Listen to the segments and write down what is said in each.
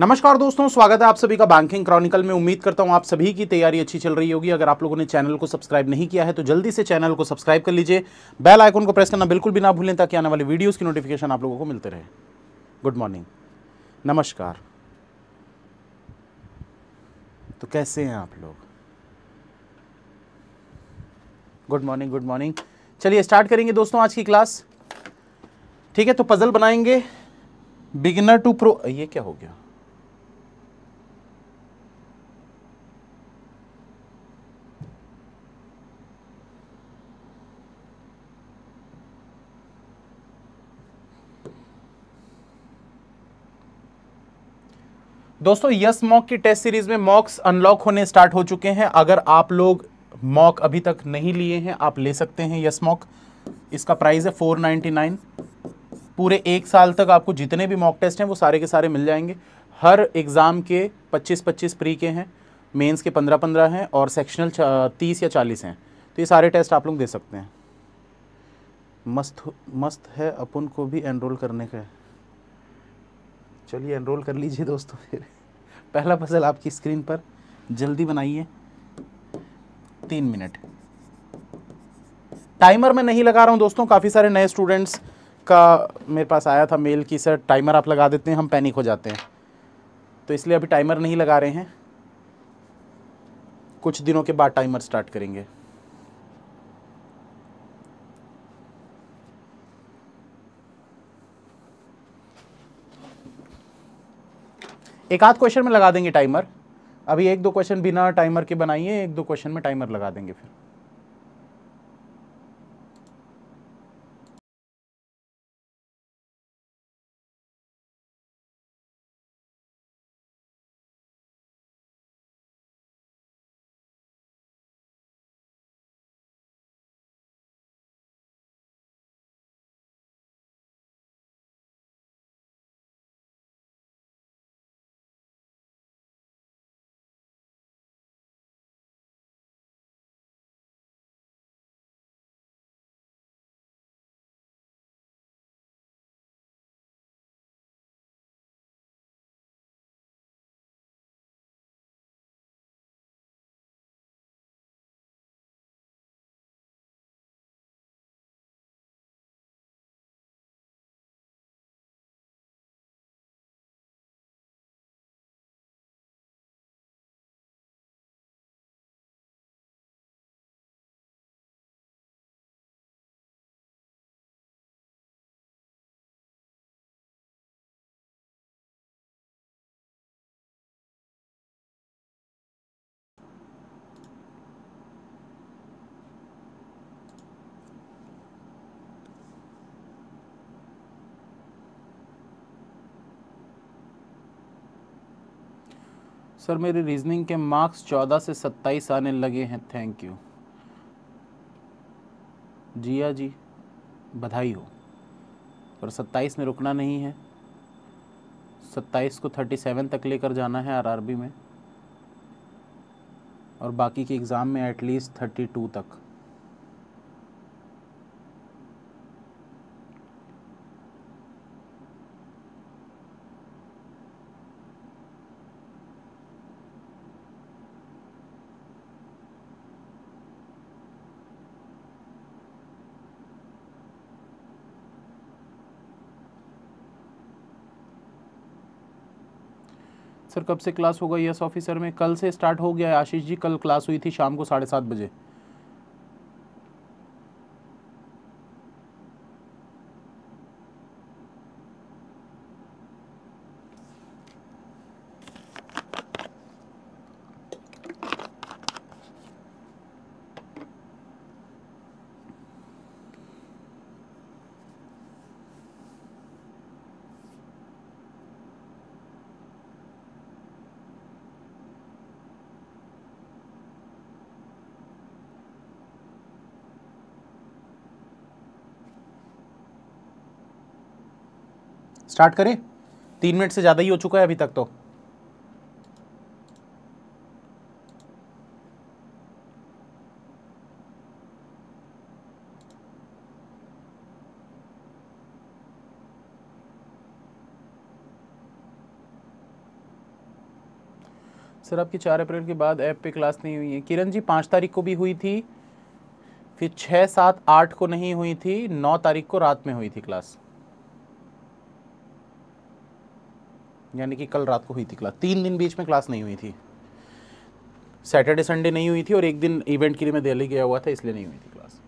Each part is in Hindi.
नमस्कार दोस्तों स्वागत है आप सभी का बैंकिंग क्रॉनिकल में उम्मीद करता हूं आप सभी की तैयारी अच्छी चल रही होगी अगर आप लोगों ने चैनल को सब्सक्राइब नहीं किया है तो जल्दी से चैनल को सब्सक्राइब कर लीजिए बेल आइकन को प्रेस करना बिल्कुल भी ना भूलें ताकि आने वाले वीडियोस की नोटिफिकेशन आप लोगों को मिलते रहे गुड मॉर्निंग नमस्कार तो कैसे हैं आप लोग गुड मॉर्निंग गुड मॉर्निंग चलिए स्टार्ट करेंगे दोस्तों आज की क्लास ठीक है तो पजल बनाएंगे बिगिनर टू प्रो ये क्या हो गया दोस्तों यस मॉक की टेस्ट सीरीज में मॉक्स अनलॉक होने स्टार्ट हो चुके हैं अगर आप लोग मॉक अभी तक नहीं लिए हैं आप ले सकते हैं यस मॉक इसका प्राइस है फोर नाइन्टी नाइन पूरे एक साल तक आपको जितने भी मॉक टेस्ट हैं वो सारे के सारे मिल जाएंगे हर एग्ज़ाम के 25-25 प्री के हैं मेंस के 15-15 हैं और सेक्शनल 30 या 40 हैं तो ये सारे टेस्ट आप लोग दे सकते हैं मस्त मस्त है अपन को भी एनरोल करने का चलिए एनरोल कर लीजिए दोस्तों फिर पहला पजल आपकी स्क्रीन पर जल्दी बनाइए तीन मिनट टाइमर मैं नहीं लगा रहा हूँ दोस्तों काफ़ी सारे नए स्टूडेंट्स का मेरे पास आया था मेल कि सर टाइमर आप लगा देते हैं हम पैनिक हो जाते हैं तो इसलिए अभी टाइमर नहीं लगा रहे हैं कुछ दिनों के बाद टाइमर स्टार्ट करेंगे एक आध क्वेश्चन में लगा देंगे टाइमर अभी एक दो क्वेश्चन बिना टाइमर के बनाइए एक दो क्वेश्चन में टाइमर लगा देंगे फिर सर मेरे रीजनिंग के मार्क्स चौदह से सत्ताईस आने लगे हैं थैंक यू जिया जी बधाई हो पर सत्ताईस में रुकना नहीं है सत्ताईस को थर्टी सेवन तक लेकर जाना है आरआरबी में और बाकी के एग्ज़ाम में एटलीस्ट थर्टी टू तक सर कब से क्लास होगा यस ऑफिसर में कल से स्टार्ट हो गया है आशीष जी कल क्लास हुई थी शाम को साढ़े सात बजे स्टार्ट करें तीन मिनट से ज़्यादा ही हो चुका है अभी तक तो सर आपकी चार अप्रैल के बाद ऐप पे क्लास नहीं हुई है किरण जी पाँच तारीख को भी हुई थी फिर छः सात आठ को नहीं हुई थी नौ तारीख को रात में हुई थी क्लास यानी कि कल रात को हुई थी क्लास तीन दिन बीच में क्लास नहीं हुई थी सैटरडे संडे नहीं हुई थी और एक दिन इवेंट के लिए मैं दिल्ली गया हुआ था इसलिए नहीं हुई थी क्लास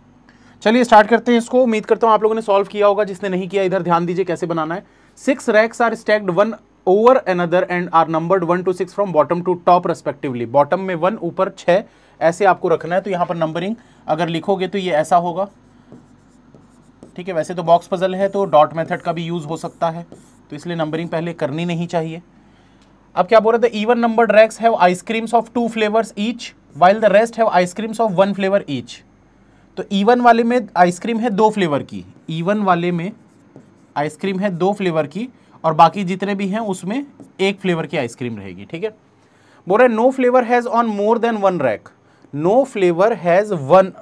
चलिए स्टार्ट करते हैं इसको उम्मीद करता हूँ आप लोगों ने सॉल्व किया होगा जिसने नहीं किया इधर ध्यान दीजिए कैसे बनाना है six racks are stacked one over other and are numbered one two six from bottom to top respectively bottom में वन ऊपर छः ऐसे आपको रखना है तो यहाँ पर नंबरिंग अगर लिखोगे तो ये ऐसा होगा ठीक है वैसे तो बॉक्स पजल है तो डॉट मेथड का भी यूज़ हो सकता है तो इसलिए नंबरिंग पहले करनी नहीं चाहिए अब क्या बोल रहे थे even number racks have ice creams of two flavours each while the rest have ice creams of one flavour each तो ईवन वाले में आइसक्रीम है दो फ्लेवर की ईवन वाले में आइसक्रीम है दो फ्लेवर की और बाकी जितने भी हैं उसमें एक फ्लेवर की आइसक्रीम रहेगी ठीक है बोल रहे no flavour has on more than one rack no flavour has one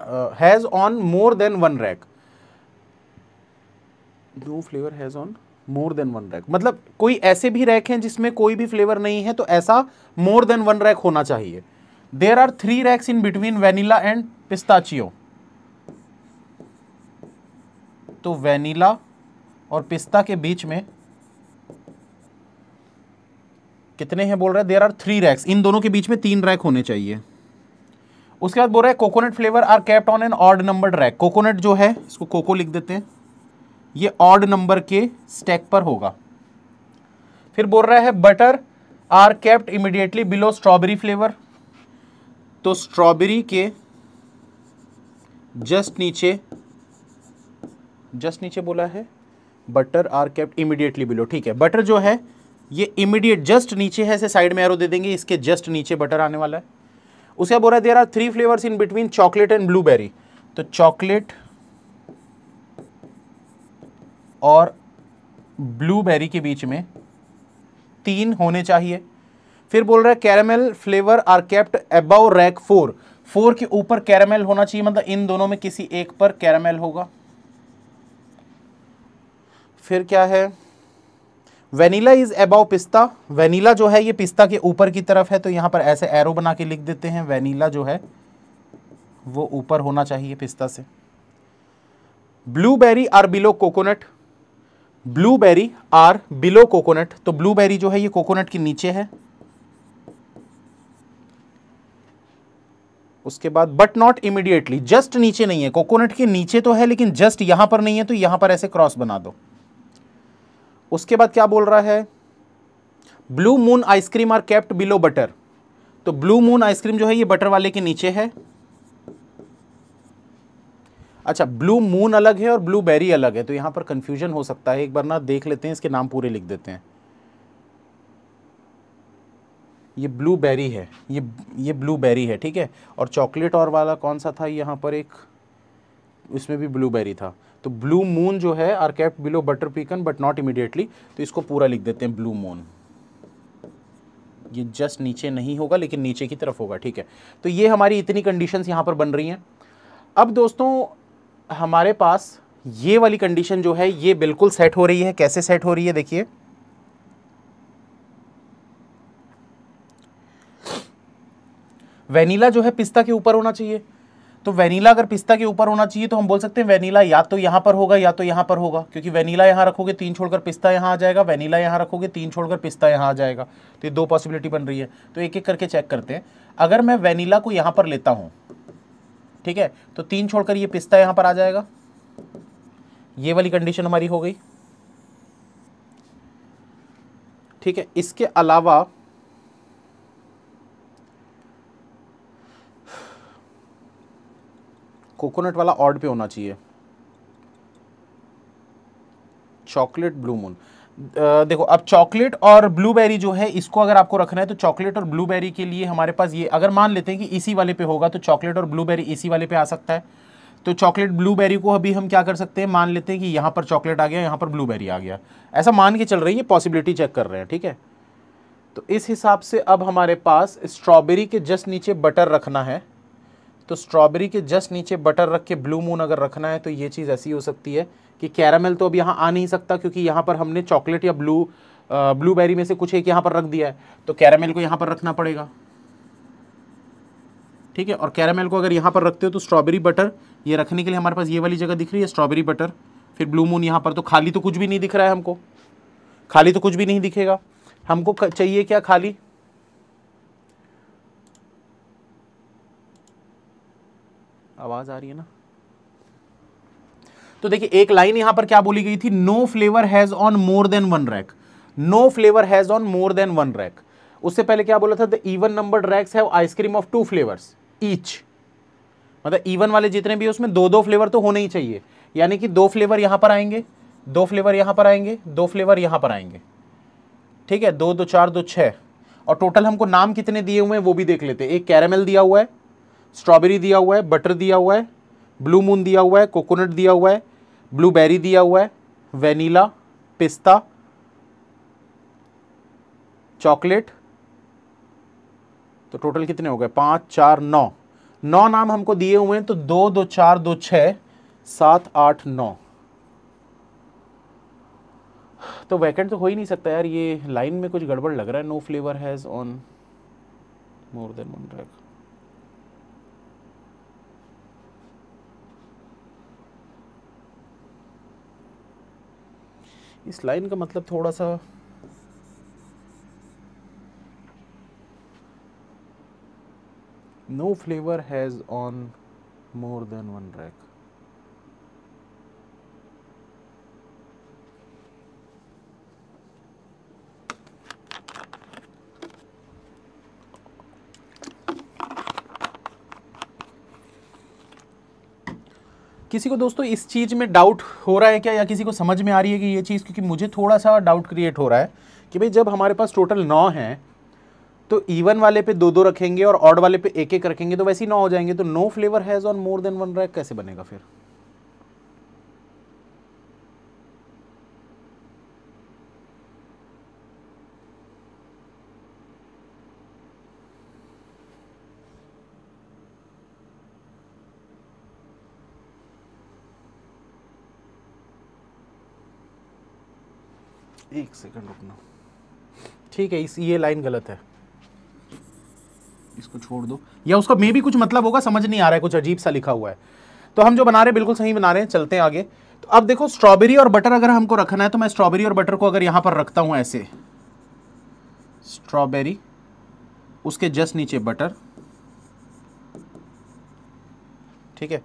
has on more than one rack no flavour has on more than one rack मतलब कोई ऐसे भी रैक हैं जिसमें कोई भी फ्लेवर नहीं है तो ऐसा मोर देन वन रैक होना चाहिए there are three racks in between vanilla and pistachio तो वेनिला और पिस्ता के बीच में कितने हैं बोल रहा है there are three racks in दोनों के बीच में तीन रैक होने चाहिए उसके बाद बोल रहा है coconut flavour are kept on an odd number rack coconut जो है इसको कोको लिख देते हैं ये ऑड नंबर के स्टैक पर होगा फिर बोल रहा है butter are kept immediately below strawberry flavour तो स्ट्रॉबेरी के जस्ट नीचे जस्ट नीचे बोला है butter are kept immediately below ठीक है बटर जो है ये इमिडिएट जस्ट नीचे है ऐसे साइड में एरो दे देंगे इसके जस्ट नीचे बटर आने वाला है रहा बोला there are three flavours in between chocolate and blueberry तो चॉकलेट और ब्लूबेरी के बीच में तीन होने चाहिए फिर बोल रहा है caramel flavour are kept above rack four four के ऊपर कैरामल होना चाहिए मतलब इन दोनों में किसी एक पर कैरामल होगा फिर क्या है vanilla is above pista vanilla जो है ये पिस्ता के ऊपर की तरफ है तो यहां पर ऐसे एरो बना के लिख देते हैं वेनीला जो है वो ऊपर होना चाहिए पिस्ता से blueberry are below coconut blueberry are below coconut तो ब्लूबेरी जो है ये कोकोनट के नीचे है उसके बाद बट नॉट इमीडिएटली जस्ट नीचे नहीं है कोकोनट के नीचे तो है लेकिन जस्ट यहां पर नहीं है तो यहां पर ऐसे क्रॉस बना दो उसके बाद क्या बोल रहा है blue moon ice cream are kept below butter तो ब्लू मून आइसक्रीम जो है ये बटर वाले के नीचे है अच्छा ब्लू मून अलग है और ब्लू बेरी अलग है तो यहाँ पर कन्फ्यूजन हो सकता है एक बार ना देख लेते हैं इसके नाम पूरे लिख देते हैं ये ब्लू बेरी है ये ये ब्लू बेरी है ठीक है और चॉकलेट और वाला कौन सा था यहाँ पर एक उसमें भी ब्लू बेरी था तो ब्लू मून जो है are kept below butter pecan but not immediately तो इसको पूरा लिख देते हैं ब्लू मून ये जस्ट नीचे नहीं होगा लेकिन नीचे की तरफ होगा ठीक है तो ये हमारी इतनी कंडीशंस यहाँ पर बन रही हैं अब दोस्तों हमारे पास ये वाली कंडीशन जो है ये बिल्कुल सेट हो रही है कैसे सेट हो रही है देखिए वेनीला जो है पिस्ता के ऊपर होना चाहिए तो वेनीला अगर पिस्ता के ऊपर होना चाहिए तो हम बोल सकते हैं वेनीला या तो यहां पर होगा या तो यहां पर होगा क्योंकि वेनीला यहां रखोगे तीन छोड़कर पिस्ता यहां आ जाएगा वेनीला यहां रखोगे तीन छोड़कर पिस्ता यहां आ जाएगा तो ये दो पॉसिबिलिटी बन रही है तो एक एक करके चेक करते हैं अगर मैं वेनीला को यहां पर लेता हूं ठीक है तो तीन छोड़कर ये पिस्ता यहाँ पर आ जाएगा ये वाली कंडीशन हमारी हो गई ठीक है इसके अलावा कोकोनट वाला ऑर्ड पे होना चाहिए चॉकलेट ब्लू मून देखो अब चॉकलेट और ब्लूबेरी जो है इसको अगर आपको रखना है तो चॉकलेट और ब्लूबेरी के लिए हमारे पास ये अगर मान लेते हैं कि इसी वाले पे होगा तो चॉकलेट और ब्लूबेरी इसी वाले पे आ सकता है तो चॉकलेट ब्लूबेरी को अभी हम क्या कर सकते हैं मान लेते हैं कि यहाँ पर चॉकलेट आ गया यहाँ पर ब्लूबेरी आ गया ऐसा मान के चल रही है पॉसिबिलिटी चेक कर रहे हैं ठीक है तो इस हिसाब से अब हमारे पास स्ट्रॉबेरी के जस्ट नीचे बटर रखना है तो स्ट्रॉबेरी के जस्ट नीचे बटर रख के ब्लू मून अगर रखना है तो ये चीज़ ऐसी हो सकती है कि कैरामल तो अब यहाँ आ नहीं सकता क्योंकि यहाँ पर हमने चॉकलेट या ब्लू ब्लूबेरी में से कुछ एक यहाँ पर रख दिया है तो कैरामल को यहाँ पर रखना पड़ेगा ठीक है और कैरामेल को अगर यहाँ पर रखते हो तो स्ट्रॉबेरी बटर ये रखने के लिए हमारे पास ये वाली जगह दिख रही है स्ट्रॉबेरी बटर फिर ब्लू मून यहाँ पर तो खाली तो कुछ भी नहीं दिख रहा है हमको खाली तो कुछ भी नहीं दिखेगा हमको चाहिए क्या खाली आवाज़ आ रही है ना तो देखिए एक लाइन यहां पर क्या बोली गई थी no flavour has on more than one rack no flavour has on more than one rack उससे पहले क्या बोला था the even number racks have ice cream of two flavours each मतलब इवन वाले जितने भी है उसमें दो दो फ्लेवर तो होने ही चाहिए यानी कि दो फ्लेवर यहाँ पर आएंगे दो फ्लेवर यहाँ पर आएंगे दो फ्लेवर यहाँ पर आएंगे ठीक है दो दो चार दो छः और टोटल हमको नाम कितने दिए हुए हैं वो भी देख लेते हैं एक कैरामल दिया हुआ है स्ट्रॉबेरी दिया हुआ है बटर दिया हुआ है ब्लू मून दिया हुआ है कोकोनट दिया हुआ है ब्लूबेरी दिया हुआ है वेनीला पिस्ता चॉकलेट तो टोटल कितने हो गए पाँच चार नौ नौ नाम हमको दिए हुए हैं तो दो दो चार दो छ सात आठ नौ तो वैकेंट तो हो ही नहीं सकता यार ये लाइन में कुछ गड़बड़ लग रहा है no flavour has on more than one track इस लाइन का मतलब थोड़ा सा no flavour has on more than one rack किसी को दोस्तों इस चीज़ में डाउट हो रहा है क्या या किसी को समझ में आ रही है कि ये चीज़ क्योंकि मुझे थोड़ा सा डाउट क्रिएट हो रहा है कि भाई जब हमारे पास टोटल नौ हैं तो इवन वाले पे दो दो रखेंगे और ऑड वाले पे एक एक रखेंगे तो वैसे ही नौ हो जाएंगे तो no flavour has on more than one rack कैसे बनेगा फिर एक सेकंड रुकना ठीक है इस ये लाइन गलत है इसको छोड़ दो या उसका मे भी कुछ मतलब होगा समझ नहीं आ रहा है कुछ अजीब सा लिखा हुआ है तो हम जो बना रहे हैं बिल्कुल सही बना रहे हैं चलते हैं आगे तो अब देखो स्ट्रॉबेरी और बटर अगर हमको रखना है तो मैं स्ट्रॉबेरी और बटर को अगर यहां पर रखता हूं ऐसे स्ट्रॉबेरी उसके जस्ट नीचे बटर ठीक है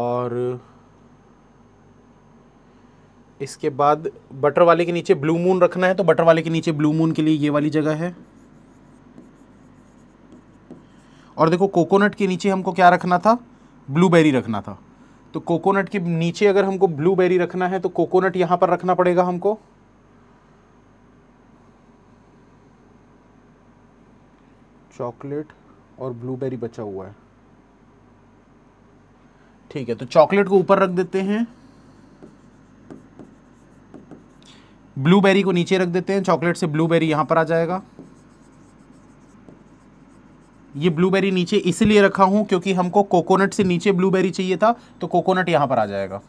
और इसके बाद बटर वाले के नीचे ब्लू मून रखना है तो बटर वाले के नीचे ब्लू मून के लिए ये वाली जगह है और देखो कोकोनट के नीचे हमको क्या रखना था ब्लूबेरी रखना था तो कोकोनट के नीचे अगर हमको ब्लूबेरी रखना है तो कोकोनट यहां पर रखना पड़ेगा हमको चॉकलेट और ब्लूबेरी बचा हुआ है ठीक है तो चॉकलेट को ऊपर रख देते हैं ब्लूबेरी को नीचे रख देते हैं चॉकलेट से ब्लूबेरी यहां पर आ जाएगा ये ब्लूबेरी नीचे इसलिए रखा हूं क्योंकि हमको कोकोनट से नीचे ब्लूबेरी चाहिए था तो कोकोनट यहां पर आ जाएगा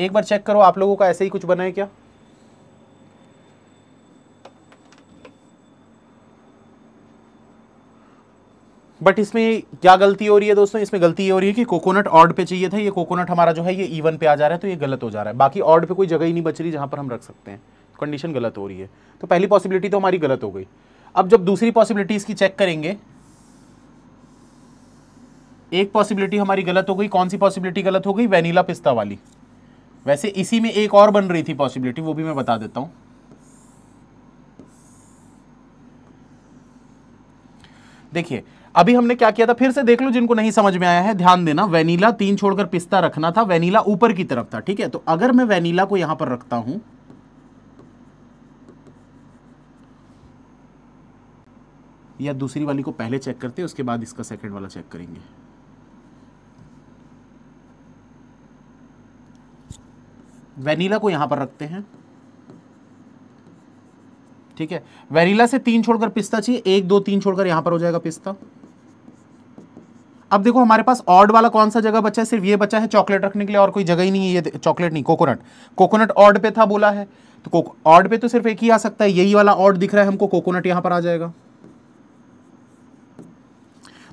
एक बार चेक करो आप लोगों का ऐसे ही कुछ बना है क्या बट इसमें क्या गलती हो रही है दोस्तों इसमें गलती ये हो रही है कि कोकोनट ऑर्ड पे चाहिए था ये कोकोनट हमारा जो है ये ईवन पे आ जा रहा है तो ये गलत हो जा रहा है बाकी ऑर्ड पे कोई जगह ही नहीं बच रही जहाँ पर हम रख सकते हैं कंडीशन गलत हो रही है तो पहली पॉसिबिलिटी तो हमारी गलत हो गई अब जब दूसरी पॉसिबिलिटी इसकी चेक करेंगे एक पॉसिबिलिटी हमारी गलत हो गई कौन सी पॉसिबिलिटी गलत हो गई वेनिला पिस्ता वाली वैसे इसी में एक और बन रही थी पॉसिबिलिटी वो भी मैं बता देता हूँ देखिए अभी हमने क्या किया था फिर से देख लो जिनको नहीं समझ में आया है ध्यान देना वेनीला तीन छोड़कर पिस्ता रखना था वेनीला ऊपर की तरफ था ठीक है तो अगर मैं वेनीला को यहां पर रखता हूं या दूसरी वाली को पहले चेक करते हैं उसके बाद इसका सेकंड वाला चेक करेंगे वेनीला को यहां पर रखते हैं ठीक है वेनीला से तीन छोड़कर पिस्ता चाहिए एक दो तीन छोड़कर यहां पर हो जाएगा पिस्ता अब देखो हमारे पास ऑड वाला कौन सा जगह बचा है सिर्फ ये बचा है चॉकलेट रखने के लिए और कोई जगह ही नहीं है ये चॉकलेट नहीं कोकोनट कोकोनट ऑड पे था बोला है तो ऑड पे तो सिर्फ एक ही आ सकता है यही वाला ऑड दिख रहा है हमको कोकोनट यहां पर आ जाएगा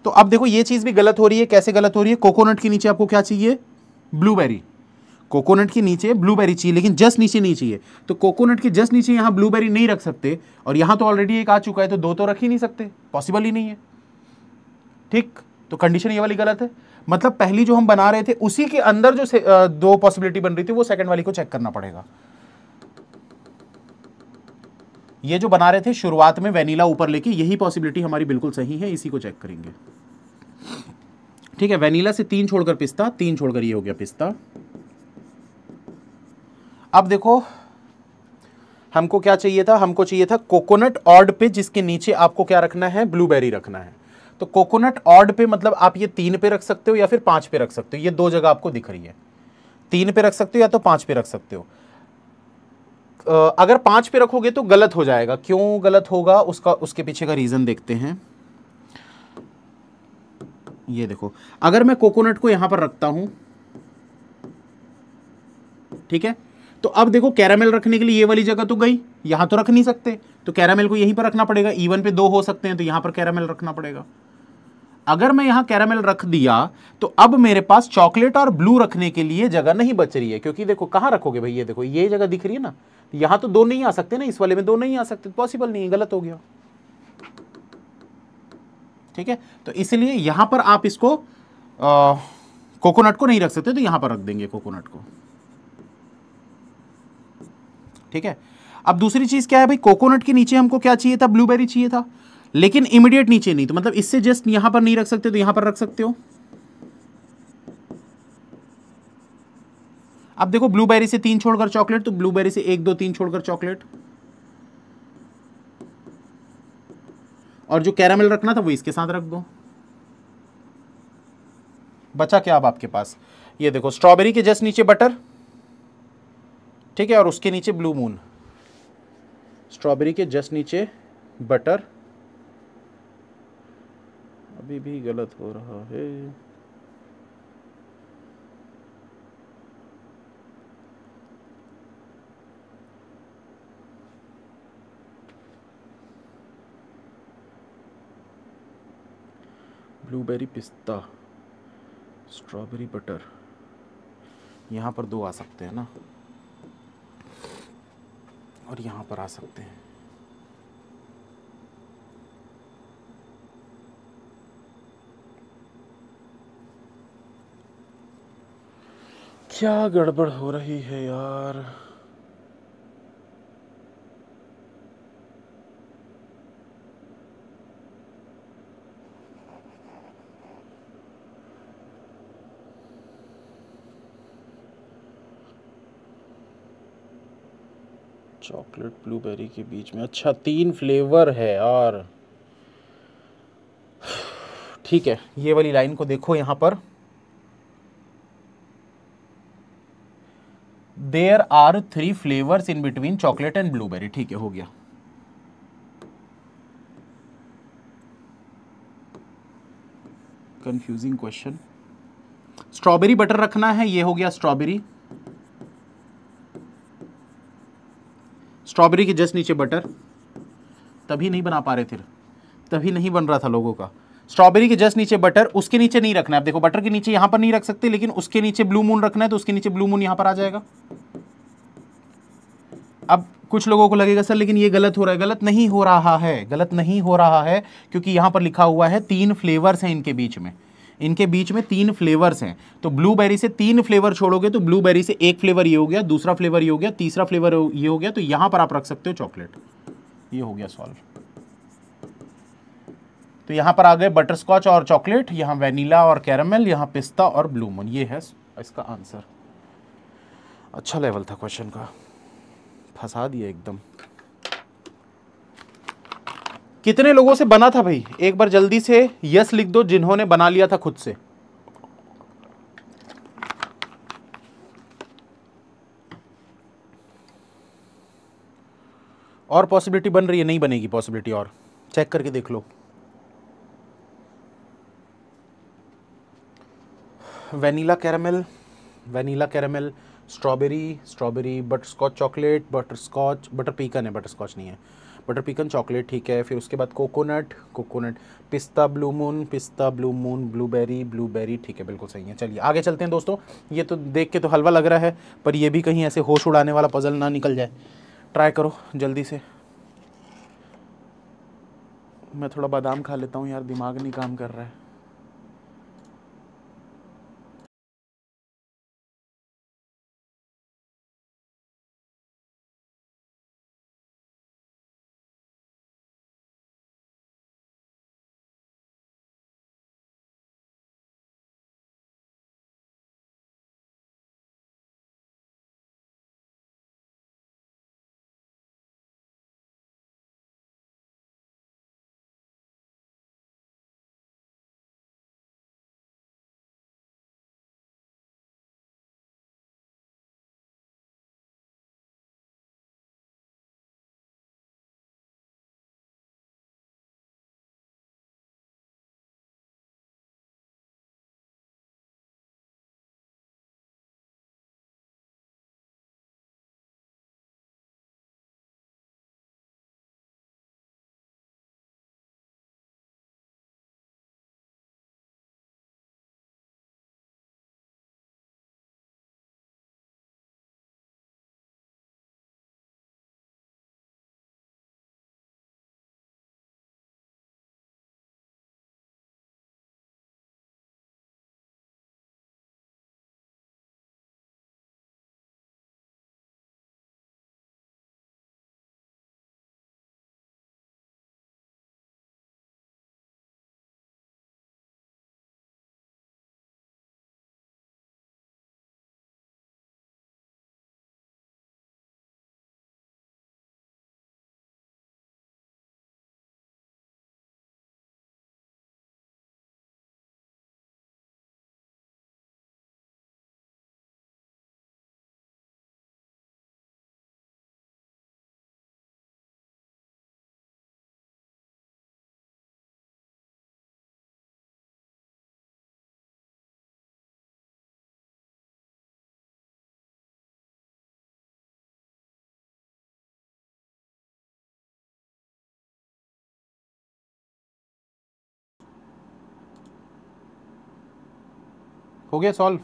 तो अब देखो ये चीज़ भी गलत हो रही है कैसे गलत हो रही है कोकोनट के नीचे आपको क्या चाहिए ब्लूबेरी कोकोनट के नीचे ब्लूबेरी चाहिए लेकिन जस्ट नीचे नहीं चाहिए तो कोकोनट के जस्ट नीचे यहां ब्लूबेरी नहीं रख सकते और यहां तो ऑलरेडी एक आ चुका है तो दो तो रख ही नहीं सकते पॉसिबल ही नहीं है ठीक तो कंडीशन ये वाली गलत है मतलब पहली जो हम बना रहे थे उसी के अंदर जो दो पॉसिबिलिटी बन रही थी वो सेकंड वाली को चेक करना पड़ेगा ये जो बना रहे थे शुरुआत में वेनिला ऊपर लेके यही पॉसिबिलिटी हमारी बिल्कुल सही है इसी को चेक करेंगे ठीक है वेनिला से तीन छोड़कर पिस्ता तीन छोड़कर ये हो गया पिस्ता अब देखो हमको क्या चाहिए था हमको चाहिए था कोकोनट ऑर्ड पे जिसके नीचे आपको क्या रखना है ब्लूबेरी रखना है तो कोकोनट ऑड पे मतलब आप ये तीन पे रख सकते हो या फिर पांच पे रख सकते हो ये दो जगह आपको दिख रही है तीन पे रख सकते हो या तो पांच पे रख सकते हो अगर पांच पे रखोगे तो गलत हो जाएगा क्यों गलत होगा उसका उसके पीछे का रीज़न देखते हैं ये देखो अगर मैं कोकोनट को यहां पर रखता हूं ठीक है तो अब देखो कैरामेल रखने के लिए ये वाली जगह तो गई यहां तो रख नहीं सकते तो कैरामेल को यहीं पर रखना पड़ेगा इवन पे दो हो सकते हैं तो यहां पर कैरामेल रखना पड़ेगा अगर मैं यहां कैरामेल रख दिया तो अब मेरे पास चॉकलेट और ब्लू रखने के लिए जगह नहीं बच रही है क्योंकि देखो कहां रखोगे भाई ये देखो ये जगह दिख रही है ना यहां तो दो नहीं आ सकते ना इस वाले में दो नहीं आ सकते पॉसिबल नहीं है गलत हो गया ठीक है तो इसलिए यहां पर आप इसको कोकोनट को नहीं रख सकते तो यहां पर रख देंगे कोकोनट को ठीक है अब दूसरी चीज़ क्या है भाई कोकोनट के नीचे हमको क्या चाहिए था ब्लूबेरी चाहिए था लेकिन इमीडिएट नीचे नहीं तो मतलब इससे जस्ट यहां पर नहीं रख सकते तो यहां पर रख सकते हो अब देखो ब्लूबेरी से तीन छोड़कर चॉकलेट तो ब्लूबेरी से एक दो तीन छोड़कर चॉकलेट और जो कैरामल रखना था वो इसके साथ रख दो बचा क्या अब आपके पास ये देखो स्ट्रॉबेरी के जस्ट नीचे बटर ठीक है और उसके नीचे ब्लू मून स्ट्रॉबेरी के जस्ट नीचे बटर अभी भी गलत हो रहा है ब्लूबेरी पिस्ता स्ट्रॉबेरी बटर यहाँ पर दो आ सकते हैं ना और यहाँ पर आ सकते हैं क्या गड़बड़ हो रही है यार चॉकलेट ब्लूबेरी के बीच में अच्छा तीन फ्लेवर है यार ठीक है ये वाली लाइन को देखो यहाँ पर there are three flavours in between chocolate and blueberry ठीक है हो गया कंफ्यूजिंग क्वेश्चन स्ट्रॉबेरी बटर रखना है ये हो गया स्ट्रॉबेरी स्ट्रॉबेरी के जस्ट नीचे बटर तभी नहीं बना पा रहे थे तभी नहीं बन रहा था लोगों का स्ट्रॉबेरी के जस्ट नीचे बटर उसके नीचे नहीं रखना है आप देखो बटर के नीचे यहाँ पर नहीं रख सकते लेकिन उसके नीचे ब्लू मून रखना है तो उसके नीचे ब्लू मून यहाँ पर आ जाएगा अब कुछ लोगों को लगेगा सर लेकिन ये गलत हो रहा है गलत नहीं हो रहा है गलत नहीं हो रहा है क्योंकि यहाँ पर लिखा हुआ है तीन फ्लेवर्स हैं इनके बीच में इनके बीच में तीन फ्लेवर्स हैं तो ब्लूबेरी से तीन फ्लेवर छोड़ोगे तो ब्लूबेरी से एक फ्लेवर ये हो गया दूसरा फ्लेवर ये हो गया तीसरा फ्लेवर ये हो गया तो यहाँ पर आप रख सकते हो चॉकलेट ये हो गया सॉल्व तो यहाँ पर आ गए बटर स्कॉच और चॉकलेट यहाँ वेनीला और कैरमेल यहाँ पिस्ता और ब्लू मून ये है इसका आंसर अच्छा लेवल था क्वेश्चन का फंसा दिया एकदम कितने लोगों से बना था भाई एक बार जल्दी से यस लिख दो जिन्होंने बना लिया था खुद से और पॉसिबिलिटी बन रही है नहीं बनेगी पॉसिबिलिटी और चेक करके देख लो vanilla caramel vanilla caramel strawberry strawberry butterscotch chocolate butterscotch butter pecan है बटर स्कॉच नहीं है बटर पीकन चॉकलेट ठीक है फिर उसके बाद कोकोनट कोकोनट पिस्ता ब्लू मून पिस्ता ब्लू मून ब्लूबेरी ब्लूबेरी ठीक है बिल्कुल सही है चलिए आगे चलते हैं दोस्तों ये तो देख के तो हलवा लग रहा है पर ये भी कहीं ऐसे होश उड़ाने वाला पजल ना निकल जाए ट्राई करो जल्दी से मैं थोड़ा बादाम खा लेता हूँ यार दिमाग नहीं काम कर रहा है हो गया सॉल्व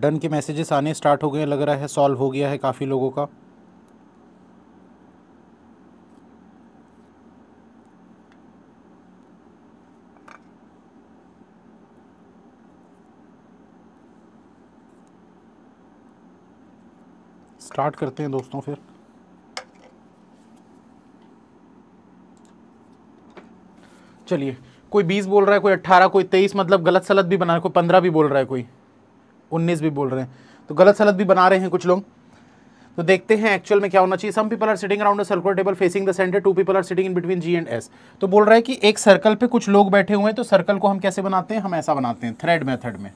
डन के मैसेजेस आने स्टार्ट हो गए लग रहा है सॉल्व हो गया है काफ़ी लोगों का स्टार्ट करते हैं दोस्तों फिर चलिए कोई बीस बोल रहा है कोई अट्ठारह कोई तेईस मतलब गलत सलत भी बना रहा है कोई पंद्रह भी बोल रहा है कोई उन्नीस भी बोल रहे हैं तो गलत सलत भी बना रहे हैं कुछ लोग तो देखते हैं एक्चुअल में क्या होना चाहिए some people are sitting around circular table facing the centre two people are sitting in between G and S तो बोल रहा है कि एक सर्कल पे कुछ लोग बैठे हुए हैं तो सर्कल को हम कैसे बनाते हैं हम ऐसा बनाते हैं थ्रेड मेथड में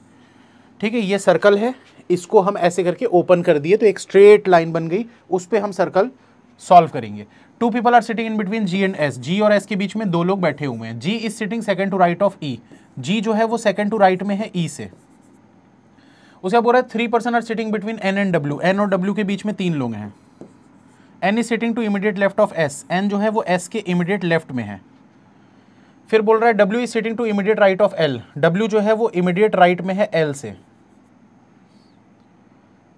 ठीक है ये सर्कल है इसको हम ऐसे करके ओपन कर दिए तो एक स्ट्रेट लाइन बन गई उस पर हम सर्कल सॉल्व करेंगे two people are sitting in between G and S G और एस के बीच में दो लोग बैठे हुए हैं G is sitting second to right of E G जो है वो सेकंड टू राइट में है ई e से उसे बोल रहा है three person are sitting between N and W N और डब्ल्यू के बीच में तीन लोग हैं N is sitting to immediate left of S N जो है वो एस के इमीडिएट लेफ्ट में है फिर बोल रहा है W is sitting to immediate right of L W जो है वो इमीडिएट राइट right में है एल से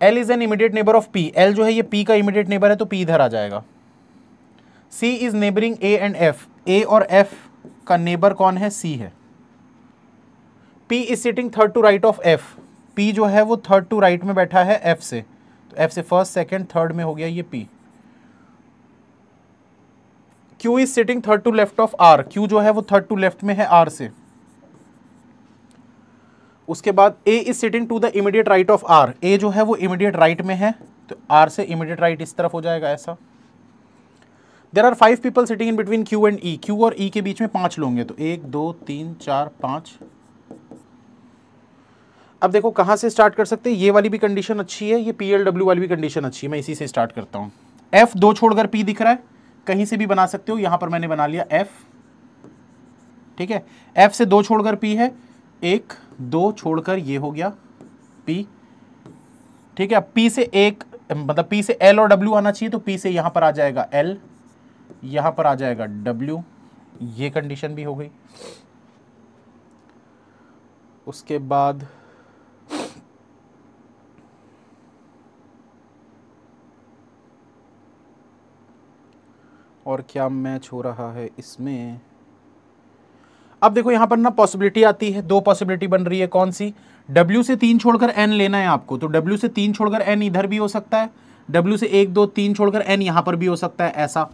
L is an immediate neighbour of P L जो है ये पी का इमीडिएट नेबर है तो पी इधर आ जाएगा C is neighbouring A and F A और एफ का नेबर कौन है सी है P is sitting third to right of F P जो है वो थर्ड टू राइट में बैठा है एफ से तो एफ से फर्स्ट सेकंड थर्ड में हो गया ये P Q is sitting third to left of R Q जो है वो थर्ड टू लेफ्ट में है आर से उसके बाद A is sitting to the immediate right of R A जो है वो इमीडिएट राइट right में है तो आर से इमीडिएट राइट right इस तरफ हो जाएगा ऐसा there are five people sitting in between Q and E Q और ई e के बीच में पांच लोग हैं तो एक दो तीन चार पांच अब देखो कहाँ से स्टार्ट कर सकते हैं ये वाली भी कंडीशन अच्छी है ये पी एल डब्ल्यू वाली भी कंडीशन अच्छी है मैं इसी से स्टार्ट करता हूँ एफ दो छोड़कर पी दिख रहा है कहीं से भी बना सकते हो यहाँ पर मैंने बना लिया एफ ठीक है एफ से दो छोड़कर पी है एक दो छोड़कर ये हो गया पी ठीक है पी से एक मतलब पी से एल और डब्ल्यू आना चाहिए तो पी से यहाँ पर आ जाएगा एल यहाँ पर आ जाएगा डब्ल्यू ये कंडीशन भी हो गई उसके बाद और क्या मैच हो रहा है इसमें अब देखो यहां पर ना पॉसिबिलिटी आती है दो पॉसिबिलिटी बन रही है कौन सी डब्ल्यू से तीन छोड़कर एन लेना है आपको तो डब्ल्यू से तीन छोड़कर एन इधर भी हो सकता है डब्ल्यू से एक दो तीन छोड़कर एन यहां पर भी हो सकता है ऐसा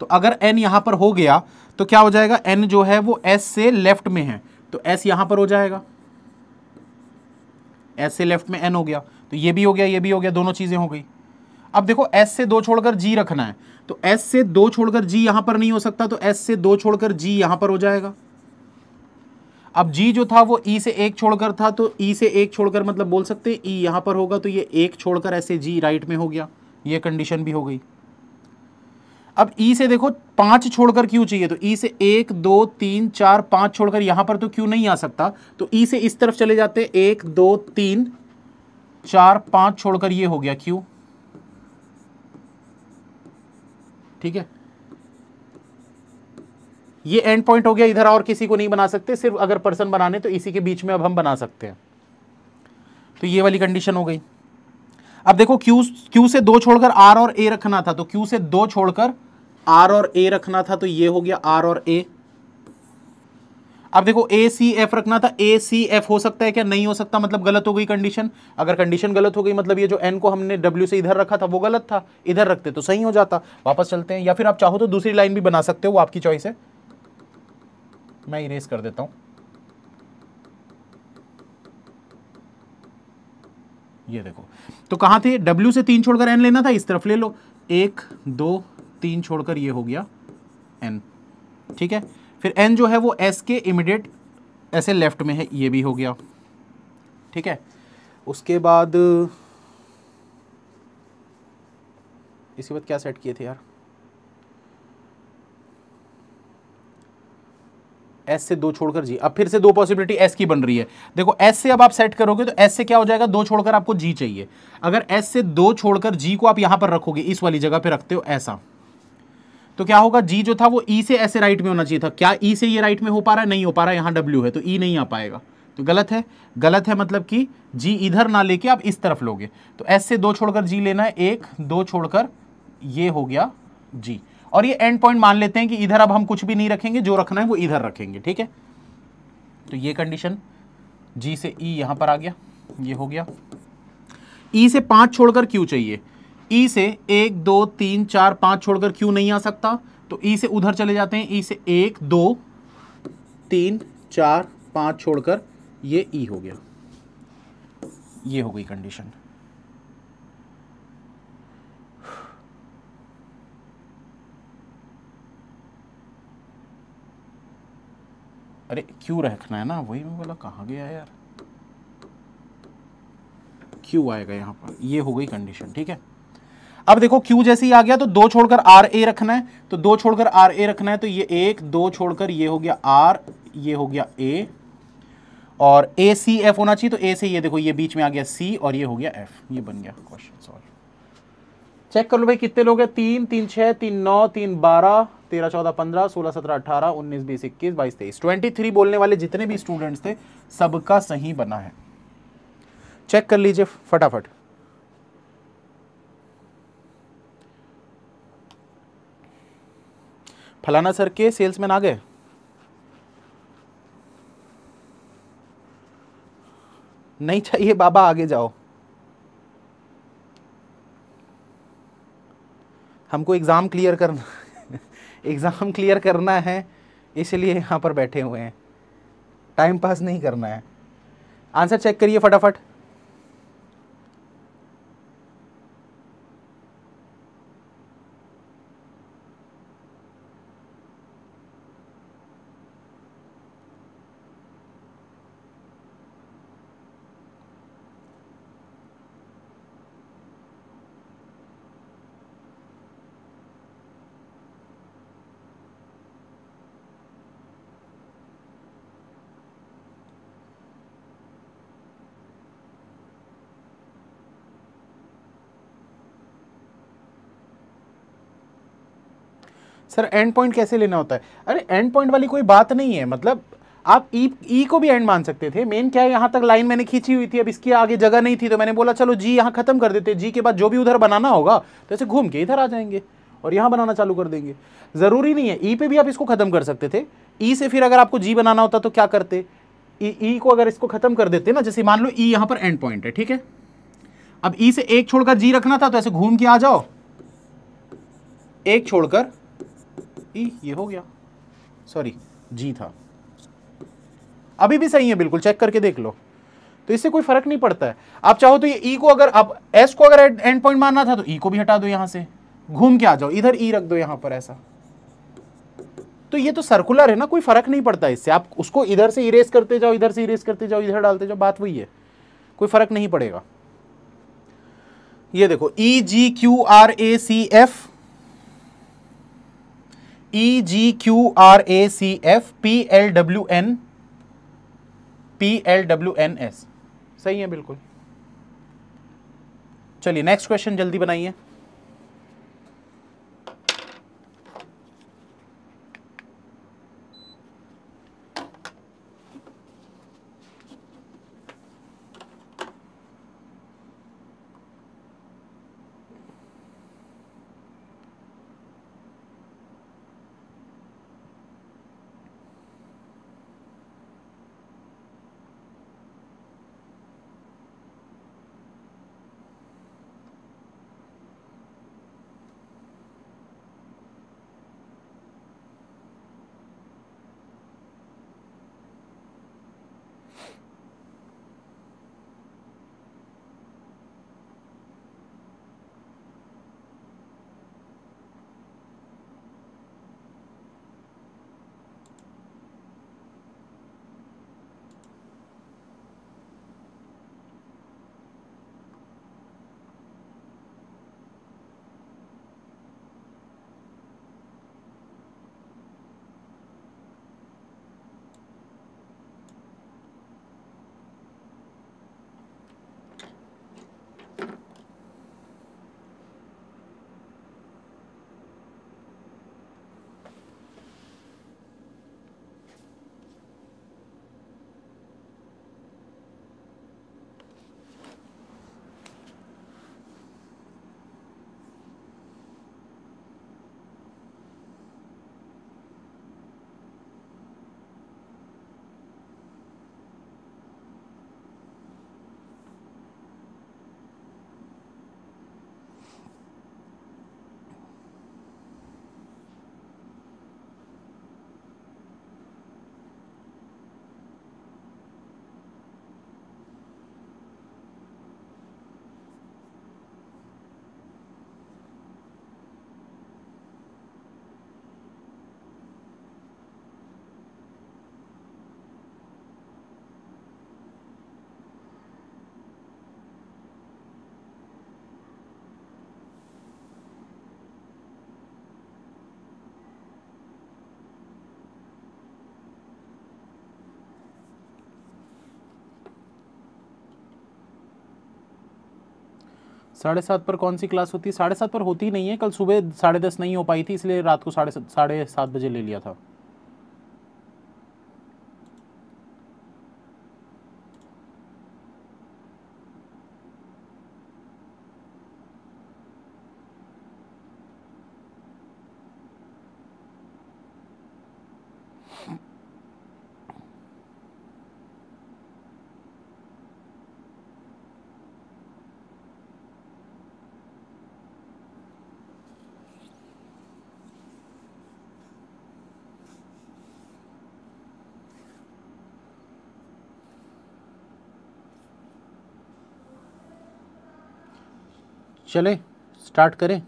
तो अगर एन यहां पर हो गया तो क्या हो जाएगा एन जो है वो एस से लेफ्ट में है तो एस यहाँ पर हो जाएगा एस से लेफ्ट में एन हो गया तो ये भी हो गया ये भी हो गया दोनों चीज़ें हो गई अब देखो एस से दो छोड़कर जी रखना है तो एस से दो छोड़कर जी यहां पर नहीं हो सकता तो एस से दो छोड़कर जी यहां पर हो जाएगा अब जी जो था वो ई e से एक छोड़कर था तो ई e से एक छोड़कर मतलब बोल सकते ई e पर होगा तो ये एक छोड़कर ऐसे जी राइट में हो गया ये कंडीशन भी हो गई अब ई e से देखो पांच छोड़कर क्यों चाहिए तो ई e से एक दो तीन चार पांच छोड़कर यहां पर तो क्यों नहीं आ सकता तो ई e से इस तरफ चले जाते एक दो तीन चार पांच छोड़कर ये हो गया क्यों ठीक है ये एंड पॉइंट हो गया इधर और किसी को नहीं बना सकते सिर्फ अगर पर्सन बनाने तो इसी के बीच में अब हम बना सकते हैं तो ये वाली कंडीशन हो गई अब देखो क्यू क्यू से दो छोड़कर आर और ए रखना था तो क्यू से दो छोड़कर आर और ए रखना था तो ये हो गया आर और ए अब देखो ए सी एफ रखना था ए सी एफ हो सकता है क्या नहीं हो सकता मतलब गलत हो गई कंडीशन अगर कंडीशन गलत हो गई मतलब ये जो एन को हमने डब्ल्यू से इधर रखा था वो गलत था इधर रखते तो सही हो जाता वापस चलते हैं या फिर आप चाहो तो दूसरी लाइन भी बना सकते हो वो आपकी चॉइस है मैं इरेज कर देता हूं ये देखो तो कहा थे W से तीन छोड़कर N लेना था इस तरफ ले लो एक दो तीन छोड़कर ये हो गया N ठीक है फिर एन जो है वो एस के इमिडिएट ऐसे लेफ्ट में है ये भी हो गया ठीक है उसके बाद इसके बाद क्या सेट किए थे यार एस से दो छोड़कर जी अब फिर से दो पॉसिबिलिटी एस की बन रही है देखो एस से अब आप सेट करोगे तो एस से क्या हो जाएगा दो छोड़कर आपको जी चाहिए अगर एस से दो छोड़कर जी को आप यहां पर रखोगे इस वाली जगह पे रखते हो ऐसा तो क्या होगा जी जो था वो ई e से ऐसे राइट में होना चाहिए था क्या ई e से ये राइट में हो पा रहा है नहीं हो पा रहा है यहाँ डब्ल्यू है तो ई e नहीं आ पाएगा तो गलत है गलत है मतलब कि जी इधर ना लेके आप इस तरफ लोगे तो एस से दो छोड़कर जी लेना है एक दो छोड़कर ये हो गया जी और ये एंड पॉइंट मान लेते हैं कि इधर अब हम कुछ भी नहीं रखेंगे जो रखना है वो इधर रखेंगे ठीक है तो ये कंडीशन जी से ई e पर आ गया ये हो गया ई e से पांच छोड़कर क्यू चाहिए ई से एक दो तीन चार पाँच छोड़कर क्यू नहीं आ सकता तो ई से उधर चले जाते हैं ई से एक दो तीन चार पाँच छोड़कर ये ई हो गया ये हो गई कंडीशन अरे क्यू रखना है ना वही मैं बोला कहा गया यार क्यू आएगा यहां पर ये हो गई कंडीशन ठीक है अब देखो क्यू जैसे ही आ गया तो दो छोड़कर आर ए रखना है तो दो छोड़कर आर ए रखना है तो ये एक दो छोड़कर ये हो गया आर ये हो गया ए और ए सी एफ होना चाहिए तो ए से ये देखो ये बीच में आ गया सी और ये हो गया एफ ये बन गया क्वेश्चन सॉल्व चेक कर लो भाई कितने लोग हैं तीन तीन छः तीन नौ तीन बारह तेरह चौदह पंद्रह सोलह सत्रह अठारह उन्नीस बीस इक्कीस बाईस तेईस ट्वेंटी थ्री बोलने वाले जितने भी स्टूडेंट्स थे सबका सही बना है चेक कर लीजिए फटाफट फलाना सर के सेल्समैन आ गए नहीं चाहिए बाबा आगे जाओ हमको एग्ज़ाम क्लियर करना एग्ज़ाम क्लियर करना है इसलिए यहाँ पर बैठे हुए हैं टाइम पास नहीं करना है आंसर चेक करिए फटाफट सर एंड पॉइंट कैसे लेना होता है अरे एंड पॉइंट वाली कोई बात नहीं है मतलब आप ई e, ई e को भी एंड मान सकते थे मेन क्या है यहाँ तक लाइन मैंने खींची हुई थी अब इसकी आगे जगह नहीं थी तो मैंने बोला चलो जी यहाँ खत्म कर देते जी के बाद जो भी उधर बनाना होगा तो ऐसे घूम के इधर आ जाएंगे और यहाँ बनाना चालू कर देंगे ज़रूरी नहीं है ई e पे भी आप इसको ख़त्म कर सकते थे ई से फिर अगर आपको जी बनाना होता तो क्या करते ई ई को अगर इसको ख़त्म कर देते ना जैसे मान लो ई यहाँ पर एंड पॉइंट है ठीक है अब ई से एक छोड़कर जी रखना था तो ऐसे घूम के आ जाओ एक छोड़कर ई ये हो गया सॉरी जी था अभी भी सही है बिल्कुल चेक करके देख लो तो इससे कोई फर्क नहीं पड़ता है आप चाहो तो ये ई e को अगर आप एस को अगर एंड पॉइंट मानना था तो ई e को भी हटा दो यहां से घूम के आ जाओ इधर ई e रख दो यहां पर ऐसा तो ये तो सर्कुलर है ना कोई फर्क नहीं पड़ता इससे आप उसको इधर से इरेज करते जाओ इधर से इरेज करते जाओ इधर डालते जाओ बात वही है कोई फर्क नहीं पड़ेगा ये देखो E G Q R A C F E G Q R A C F P L W N P L W N S सही है बिल्कुल चलिए नेक्स्ट क्वेश्चन जल्दी बनाइए साढ़े सात पर कौन सी क्लास होती है साढ़े सात पर होती ही नहीं है कल सुबह साढ़े दस नहीं हो पाई थी इसलिए रात को साढ़े साढ़े सात बजे ले लिया था चले स्टार्ट करें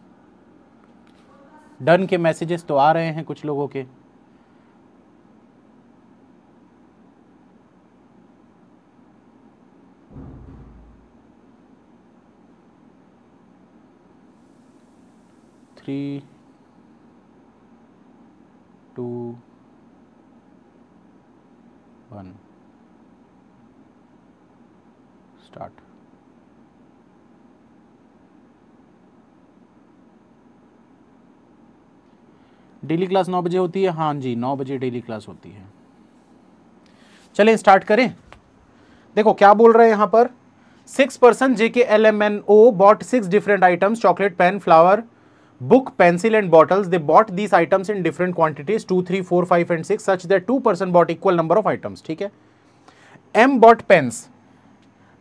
डन के मैसेजेस तो आ रहे हैं कुछ लोगों के three two one start daily class नौ बजे होती है हाँ जी नौ बजे डेली क्लास होती है चले स्टार्ट करें देखो क्या बोल रहे हैं यहाँ पर six person J K L M N O bought six different items chocolate pen flower book pencil and bottles they bought these items in different quantities two three four five and six such that two person bought equal number of items ठीक है एम बॉट पेन्स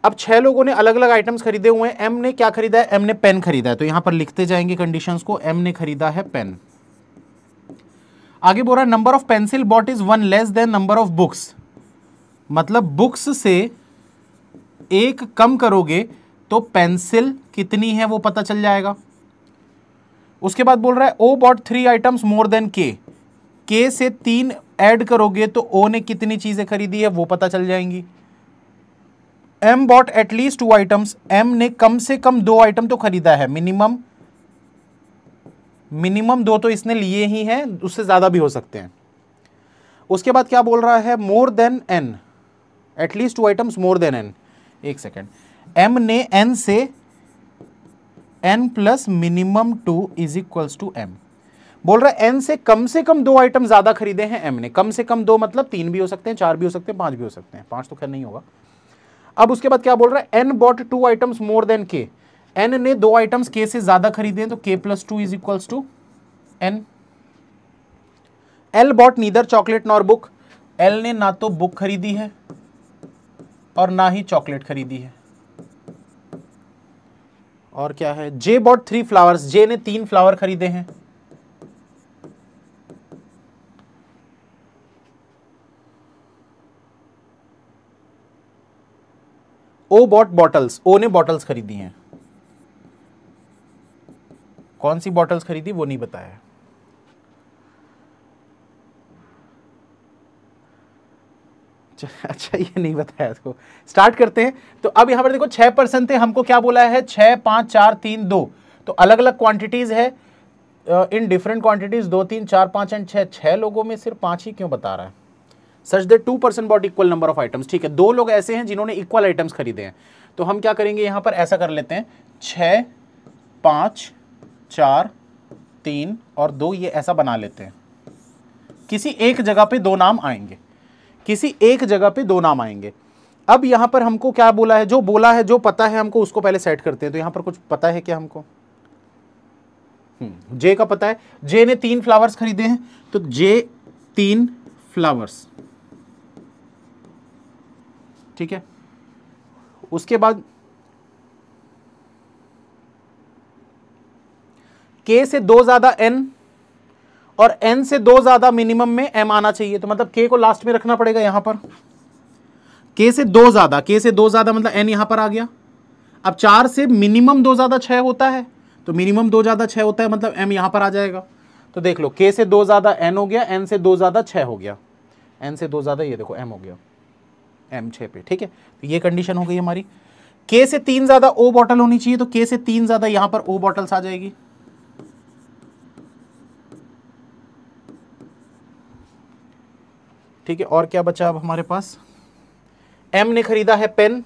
अब छह लोगों ने अलग अलग आइटम्स खरीदे हुए हैं एम ने क्या खरीदा है एम ने पेन खरीदा है तो यहां पर लिखते जाएंगे कंडीशंस को एम ने खरीदा है पेन आगे बोल रहा है number of pencil bought is one less than number of books मतलब बुक्स से एक कम करोगे तो पेंसिल कितनी है वो पता चल जाएगा उसके बाद बोल रहा है O bought three items more than K K से तीन ऐड करोगे तो ओ ने कितनी चीज़ें खरीदी है वो पता चल जाएंगी M bought at least two items M ने कम से कम दो आइटम तो खरीदा है मिनिमम मिनिमम दो तो इसने लिए ही हैं उससे ज़्यादा भी हो सकते हैं उसके बाद क्या बोल रहा है more than N at least two items more than N एक सेकेंड एम ने एन से N plus minimum two is equals to M बोल रहा है एन से कम से कम दो आइटम ज़्यादा खरीदे हैं एम ने कम से कम दो मतलब तीन भी हो सकते हैं चार भी हो सकते हैं पांच भी हो सकते हैं पांच तो खैर नहीं होगा अब उसके बाद क्या बोल रहा है N bought two items more than K N ने दो आइटम्स के से ज्यादा खरीदे हैं तो K plus two is equals to N L bought neither chocolate nor book L ने ना तो बुक खरीदी है और ना ही चॉकलेट खरीदी है और क्या है J bought three flowers J ने तीन फ्लावर खरीदे हैं ओ बॉट बॉटल्स ओ ने बॉटल्स खरीदी हैं कौन सी बॉटल्स खरीदी वो नहीं बताया अच्छा ये नहीं बताया इसको स्टार्ट करते हैं तो अब यहां पर देखो छह परसेंट थे हमको क्या बोला है छह पांच चार तीन दो तो अलग अलग क्वांटिटीज है इन डिफरेंट क्वांटिटीज दो तीन चार पांच एंड छह छह लोगों में सिर्फ पांच ही क्यों बता रहा है such they two persons bought equal number of items ठीक है दो लोग ऐसे हैं जिन्होंने इक्वल आइटम्स खरीदे हैं तो हम क्या करेंगे यहां पर ऐसा कर लेते हैं छ पांच चार तीन और दो ये ऐसा बना लेते हैं किसी एक जगह पे दो नाम आएंगे किसी एक जगह पे दो नाम आएंगे अब यहां पर हमको क्या बोला है जो बोला है जो पता है हमको उसको पहले सेट करते हैं तो यहां पर कुछ पता है क्या हमको जे हम्म, का पता है जे ने तीन फ्लावर्स खरीदे हैं तो जे तीन फ्लावर्स ठीक है उसके बाद के से दो ज़्यादा एन और एन से दो ज़्यादा मिनिमम में एम आना चाहिए तो मतलब के को लास्ट में रखना पड़ेगा यहां पर के से दो ज़्यादा के से दो ज़्यादा मतलब एन यहां पर आ गया अब चार से मिनिमम दो ज़्यादा छह होता है तो मिनिमम दो ज़्यादा छह होता है मतलब एम यहां पर आ जाएगा तो देख लो के से दो ज़्यादा एन हो गया एन से दो ज़्यादा छह हो गया एन से दो ज़्यादा ये देखो एम हो गया एम छ पे ठीक है तो ये कंडीशन हो गई हमारी के से तीन ज़्यादा ओ बॉटल होनी चाहिए तो के से तीन ज़्यादा यहाँ पर ओ बॉटल्स आ जाएगी ठीक है और क्या बचा अब हमारे पास एम ने खरीदा है पेन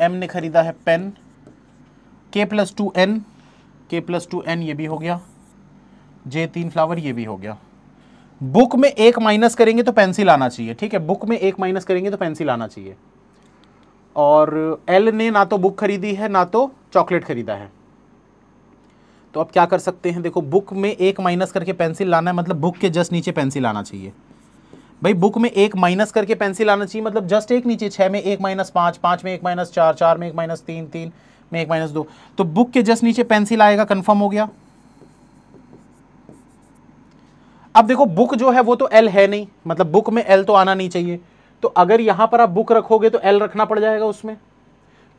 एम ने खरीदा है pen K plus two N K plus two N ये भी हो गया जे तीन फ्लावर ये भी हो गया बुक में एक माइनस करेंगे तो पेंसिल आना चाहिए ठीक है बुक में एक माइनस करेंगे तो पेंसिल आना चाहिए और एल ने ना तो बुक खरीदी है ना तो चॉकलेट खरीदा है तो अब क्या कर सकते हैं देखो बुक में एक माइनस करके पेंसिल लाना है मतलब बुक के जस्ट नीचे पेंसिल आना चाहिए भाई बुक में एक माइनस करके पेंसिल आना चाहिए मतलब जस्ट एक नीचे छः में एक माइनस पाँच पाँच में एक माइनस चार चार में एक माइनस तीन तीन में एक माइनस दो तो बुक के जस्ट नीचे पेंसिल आएगा कन्फर्म हो गया अब देखो बुक जो है वो तो एल है नहीं मतलब बुक में एल तो आना नहीं चाहिए तो अगर यहाँ पर आप बुक रखोगे तो एल रखना पड़ जाएगा उसमें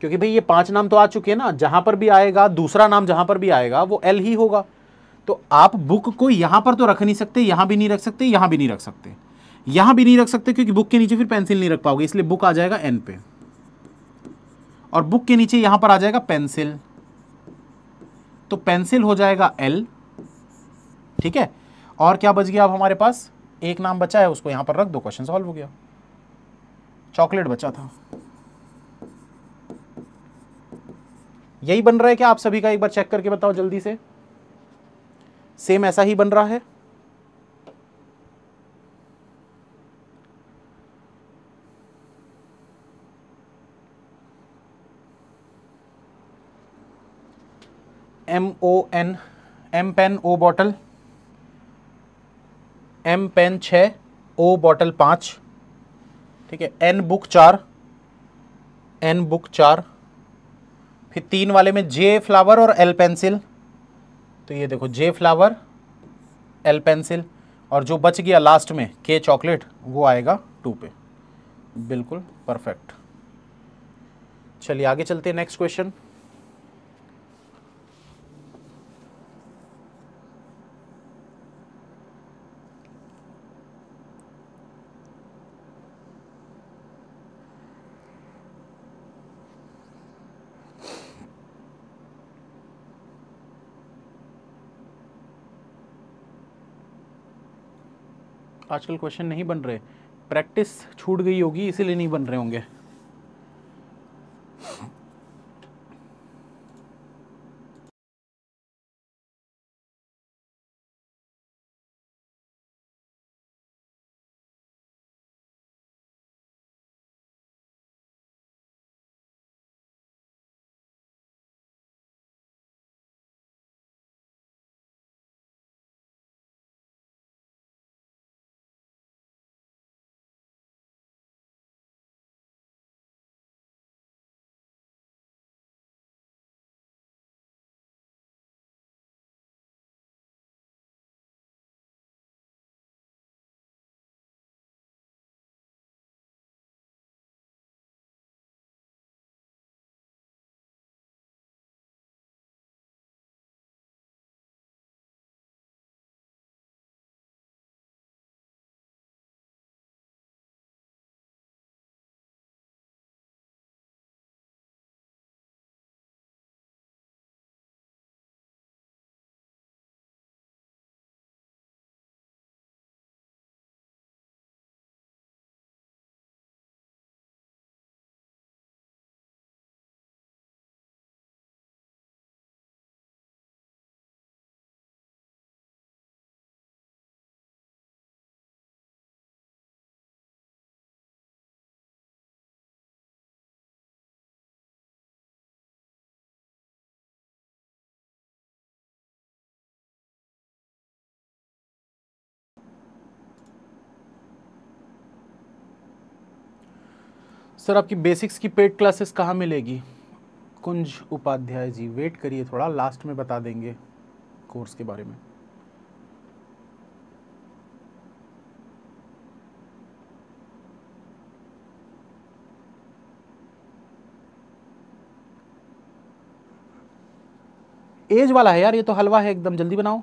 क्योंकि भाई ये पांच नाम तो आ चुके हैं ना जहां पर भी आएगा दूसरा नाम जहां पर भी आएगा वो एल ही होगा तो आप बुक को यहां पर तो रख नहीं सकते यहां भी नहीं रख सकते यहां भी नहीं रख सकते यहां भी नहीं रख सकते क्योंकि बुक के नीचे फिर पेंसिल नहीं रख पाओगे इसलिए बुक आ जाएगा एन पे और बुक के नीचे यहां पर आ जाएगा पेंसिल तो पेंसिल हो जाएगा एल ठीक है और क्या बच गया अब हमारे पास एक नाम बचा है उसको यहां पर रख दो क्वेश्चन सॉल्व हो गया चॉकलेट बचा था यही बन रहा है क्या आप सभी का एक बार चेक करके बताओ जल्दी से सेम ऐसा ही बन रहा है M O N M pen O bottle M pen छ ओ बॉटल पाँच ठीक है एन बुक चार एन बुक चार फिर तीन वाले में जे फ्लावर और एल पेंसिल तो ये देखो जे फ्लावर एल पेंसिल और जो बच गया लास्ट में के चॉकलेट वो आएगा टू पे बिल्कुल परफेक्ट चलिए आगे चलते हैं नेक्स्ट क्वेश्चन आजकल क्वेश्चन नहीं बन रहे प्रैक्टिस छूट गई होगी इसीलिए नहीं बन रहे होंगे सर आपकी बेसिक्स की पेड क्लासेस कहाँ मिलेगी कुंज उपाध्याय जी वेट करिए थोड़ा लास्ट में बता देंगे कोर्स के बारे में एज वाला है यार ये तो हलवा है एकदम जल्दी बनाओ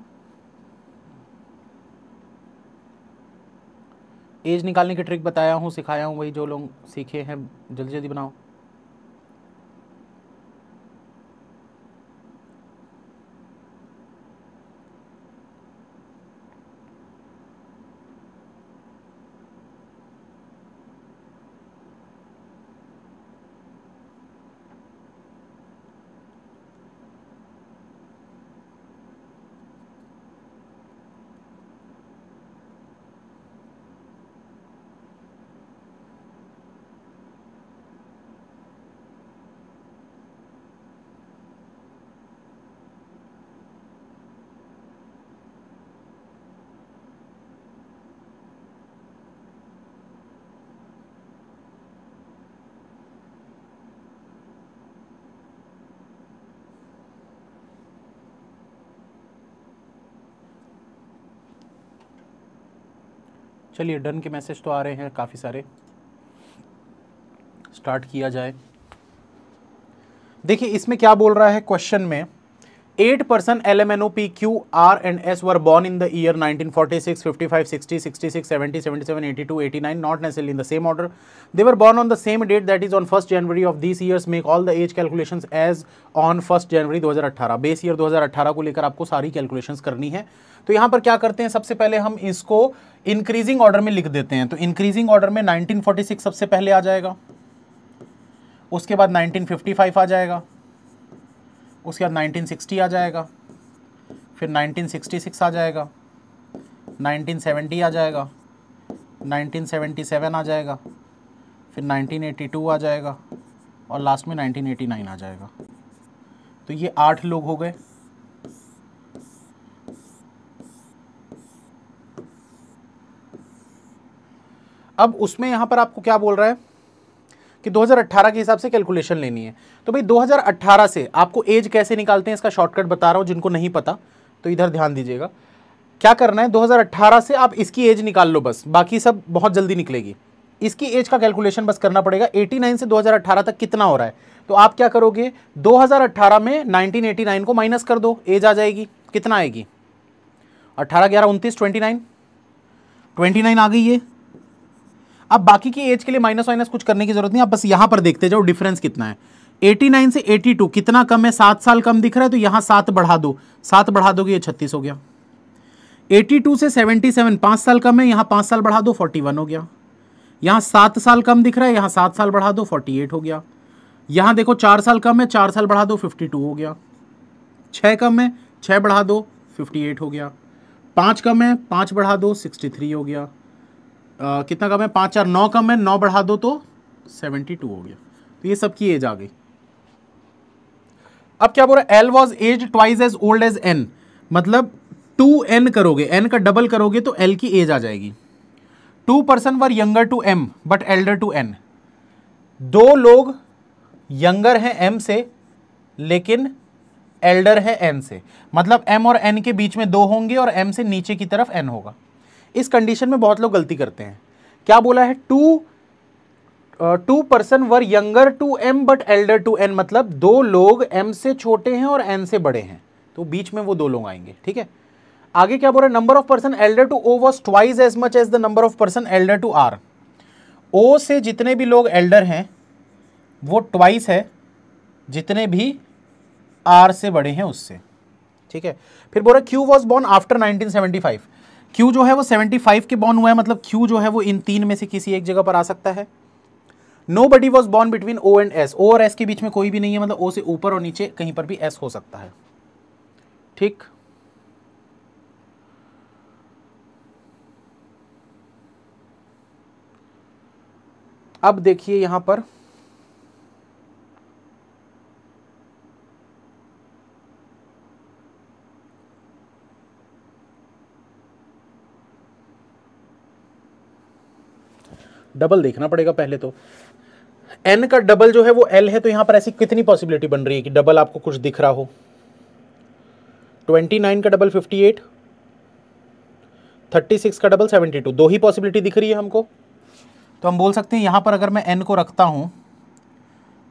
एज निकालने की ट्रिक बताया हूँ सिखाया हूँ वही जो लोग सीखे हैं जल्दी जल्दी बनाओ चलिए डन के मैसेज तो आ रहे हैं काफ़ी सारे स्टार्ट किया जाए देखिए इसमें क्या बोल रहा है क्वेश्चन में eight person LMNOP, Q, R and S were born in the year 1946, 55, 60, 66, 70, 77, 82, 89, not necessarily in the same order. They were born on the same date that is on 1st January of these years. Make all the age calculations as on 1st January 2018. Base year 2018 को लेकर आपको सारी कैलकुलेशंस करनी है तो यहाँ पर क्या करते हैं सबसे पहले हम इसको इंक्रीजिंग ऑर्डर में लिख देते हैं तो इंक्रीजिंग ऑर्डर में 1946 सबसे पहले आ जाएगा उसके बाद 1955 आ जाएगा उसके बाद 1960 आ जाएगा फिर 1966 आ जाएगा 1970 आ जाएगा 1977 आ जाएगा फिर 1982 आ जाएगा और लास्ट में 1989 आ जाएगा तो ये आठ लोग हो गए अब उसमें यहाँ पर आपको क्या बोल रहा है कि 2018 के हिसाब से कैलकुलेशन लेनी है तो भाई 2018 से आपको एज कैसे निकालते हैं इसका शॉर्टकट बता रहा हूँ जिनको नहीं पता तो इधर ध्यान दीजिएगा क्या करना है 2018 से आप इसकी एज निकाल लो बस बाकी सब बहुत जल्दी निकलेगी इसकी एज का कैलकुलेशन बस करना पड़ेगा 89 से 2018 तक कितना हो रहा है तो आप क्या करोगे 2018 में 1989 को माइनस कर दो एज आ जाएगी कितना आएगी 18 ग्यारह उनतीस ट्वेंटी नाइन ट्वेंटी नाइन आ गई है अब बाकी की एज के लिए माइनस वाइनस कुछ करने की जरूरत नहीं आप बस यहाँ पर देखते जाओ डिफरेंस कितना है 89 से 82 कितना कम है सात साल कम दिख रहा है तो यहाँ सात बढ़ा दो सात बढ़ा दोगे ये छत्तीस हो गया 82 से 77 पाँच साल कम है यहाँ पाँच साल बढ़ा दो 41 हो गया यहाँ सात साल कम दिख रहा है यहाँ सात साल बढ़ा दो 48 हो गया यहाँ देखो चार साल कम है चार साल बढ़ा दो 52 हो गया छः कम है छः बढ़ा दो 58 हो गया पाँच कम है पाँच बढ़ा दो 63 हो गया आ, कितना कम है पाँच चार नौ कम है नौ बढ़ा दो तो सेवेंटी टू हो गया तो ये सब की एज आ गई अब क्या बोल रहा है L was as twice as old as N मतलब टू एन करोगे एन का डबल करोगे तो एल की एज आ जाएगी two person were younger to M but elder to N दो लोग यंगर हैं एम से लेकिन एल्डर है एन से मतलब एम और एन के बीच में दो होंगे और एम से नीचे की तरफ एन होगा इस कंडीशन में बहुत लोग गलती करते हैं क्या बोला है two two person were younger to M but elder to N मतलब दो लोग एम से छोटे हैं और एन से बड़े हैं तो बीच में वो दो लोग आएंगे ठीक है आगे क्या बोल रहे number of person elder to O was twice as much as the number of person elder to R O से जितने भी लोग एल्डर हैं वो ट्वाइस है जितने भी आर से बड़े हैं उससे ठीक है फिर बोल रहा Q was born after 1975 Q जो है वो 75 के बॉर्न हुआ है मतलब Q जो है वो इन तीन में से किसी एक जगह पर आ सकता है nobody was born between O and S O और एस के बीच में कोई भी नहीं है मतलब ओ से ऊपर और नीचे कहीं पर भी एस हो सकता है ठीक अब देखिए यहां पर डबल देखना पड़ेगा पहले तो एन का डबल जो है वो एल है तो यहां पर ऐसी कितनी पॉसिबिलिटी बन रही है कि डबल आपको कुछ दिख रहा हो ट्वेंटी नाइन का double fifty eight thirty six का डबल सेवेंटी टू दो ही पॉसिबिलिटी दिख रही है हमको तो हम बोल सकते हैं यहां पर अगर मैं एन को रखता हूं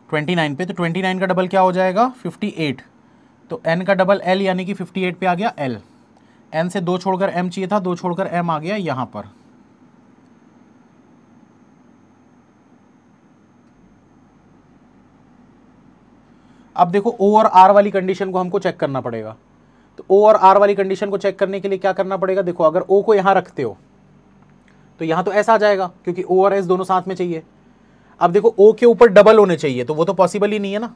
ट्वेंटी नाइन पे तो ट्वेंटी नाइन का डबल क्या हो जाएगा फिफ्टी एट तो एन का डबल एल यानी कि फिफ्टी एट पे आ गया एल एन से दो छोड़कर एम चाहिए था दो छोड़कर एम आ गया यहां पर अब देखो ओ और आर वाली कंडीशन को हमको चेक करना पड़ेगा तो ओ और आर वाली कंडीशन को चेक करने के लिए क्या करना पड़ेगा देखो अगर ओ को यहाँ रखते हो तो यहाँ तो ऐसा आ जाएगा क्योंकि ओ और एस दोनों साथ में चाहिए अब देखो ओ के ऊपर डबल होने चाहिए तो वो तो पॉसिबल ही नहीं है ना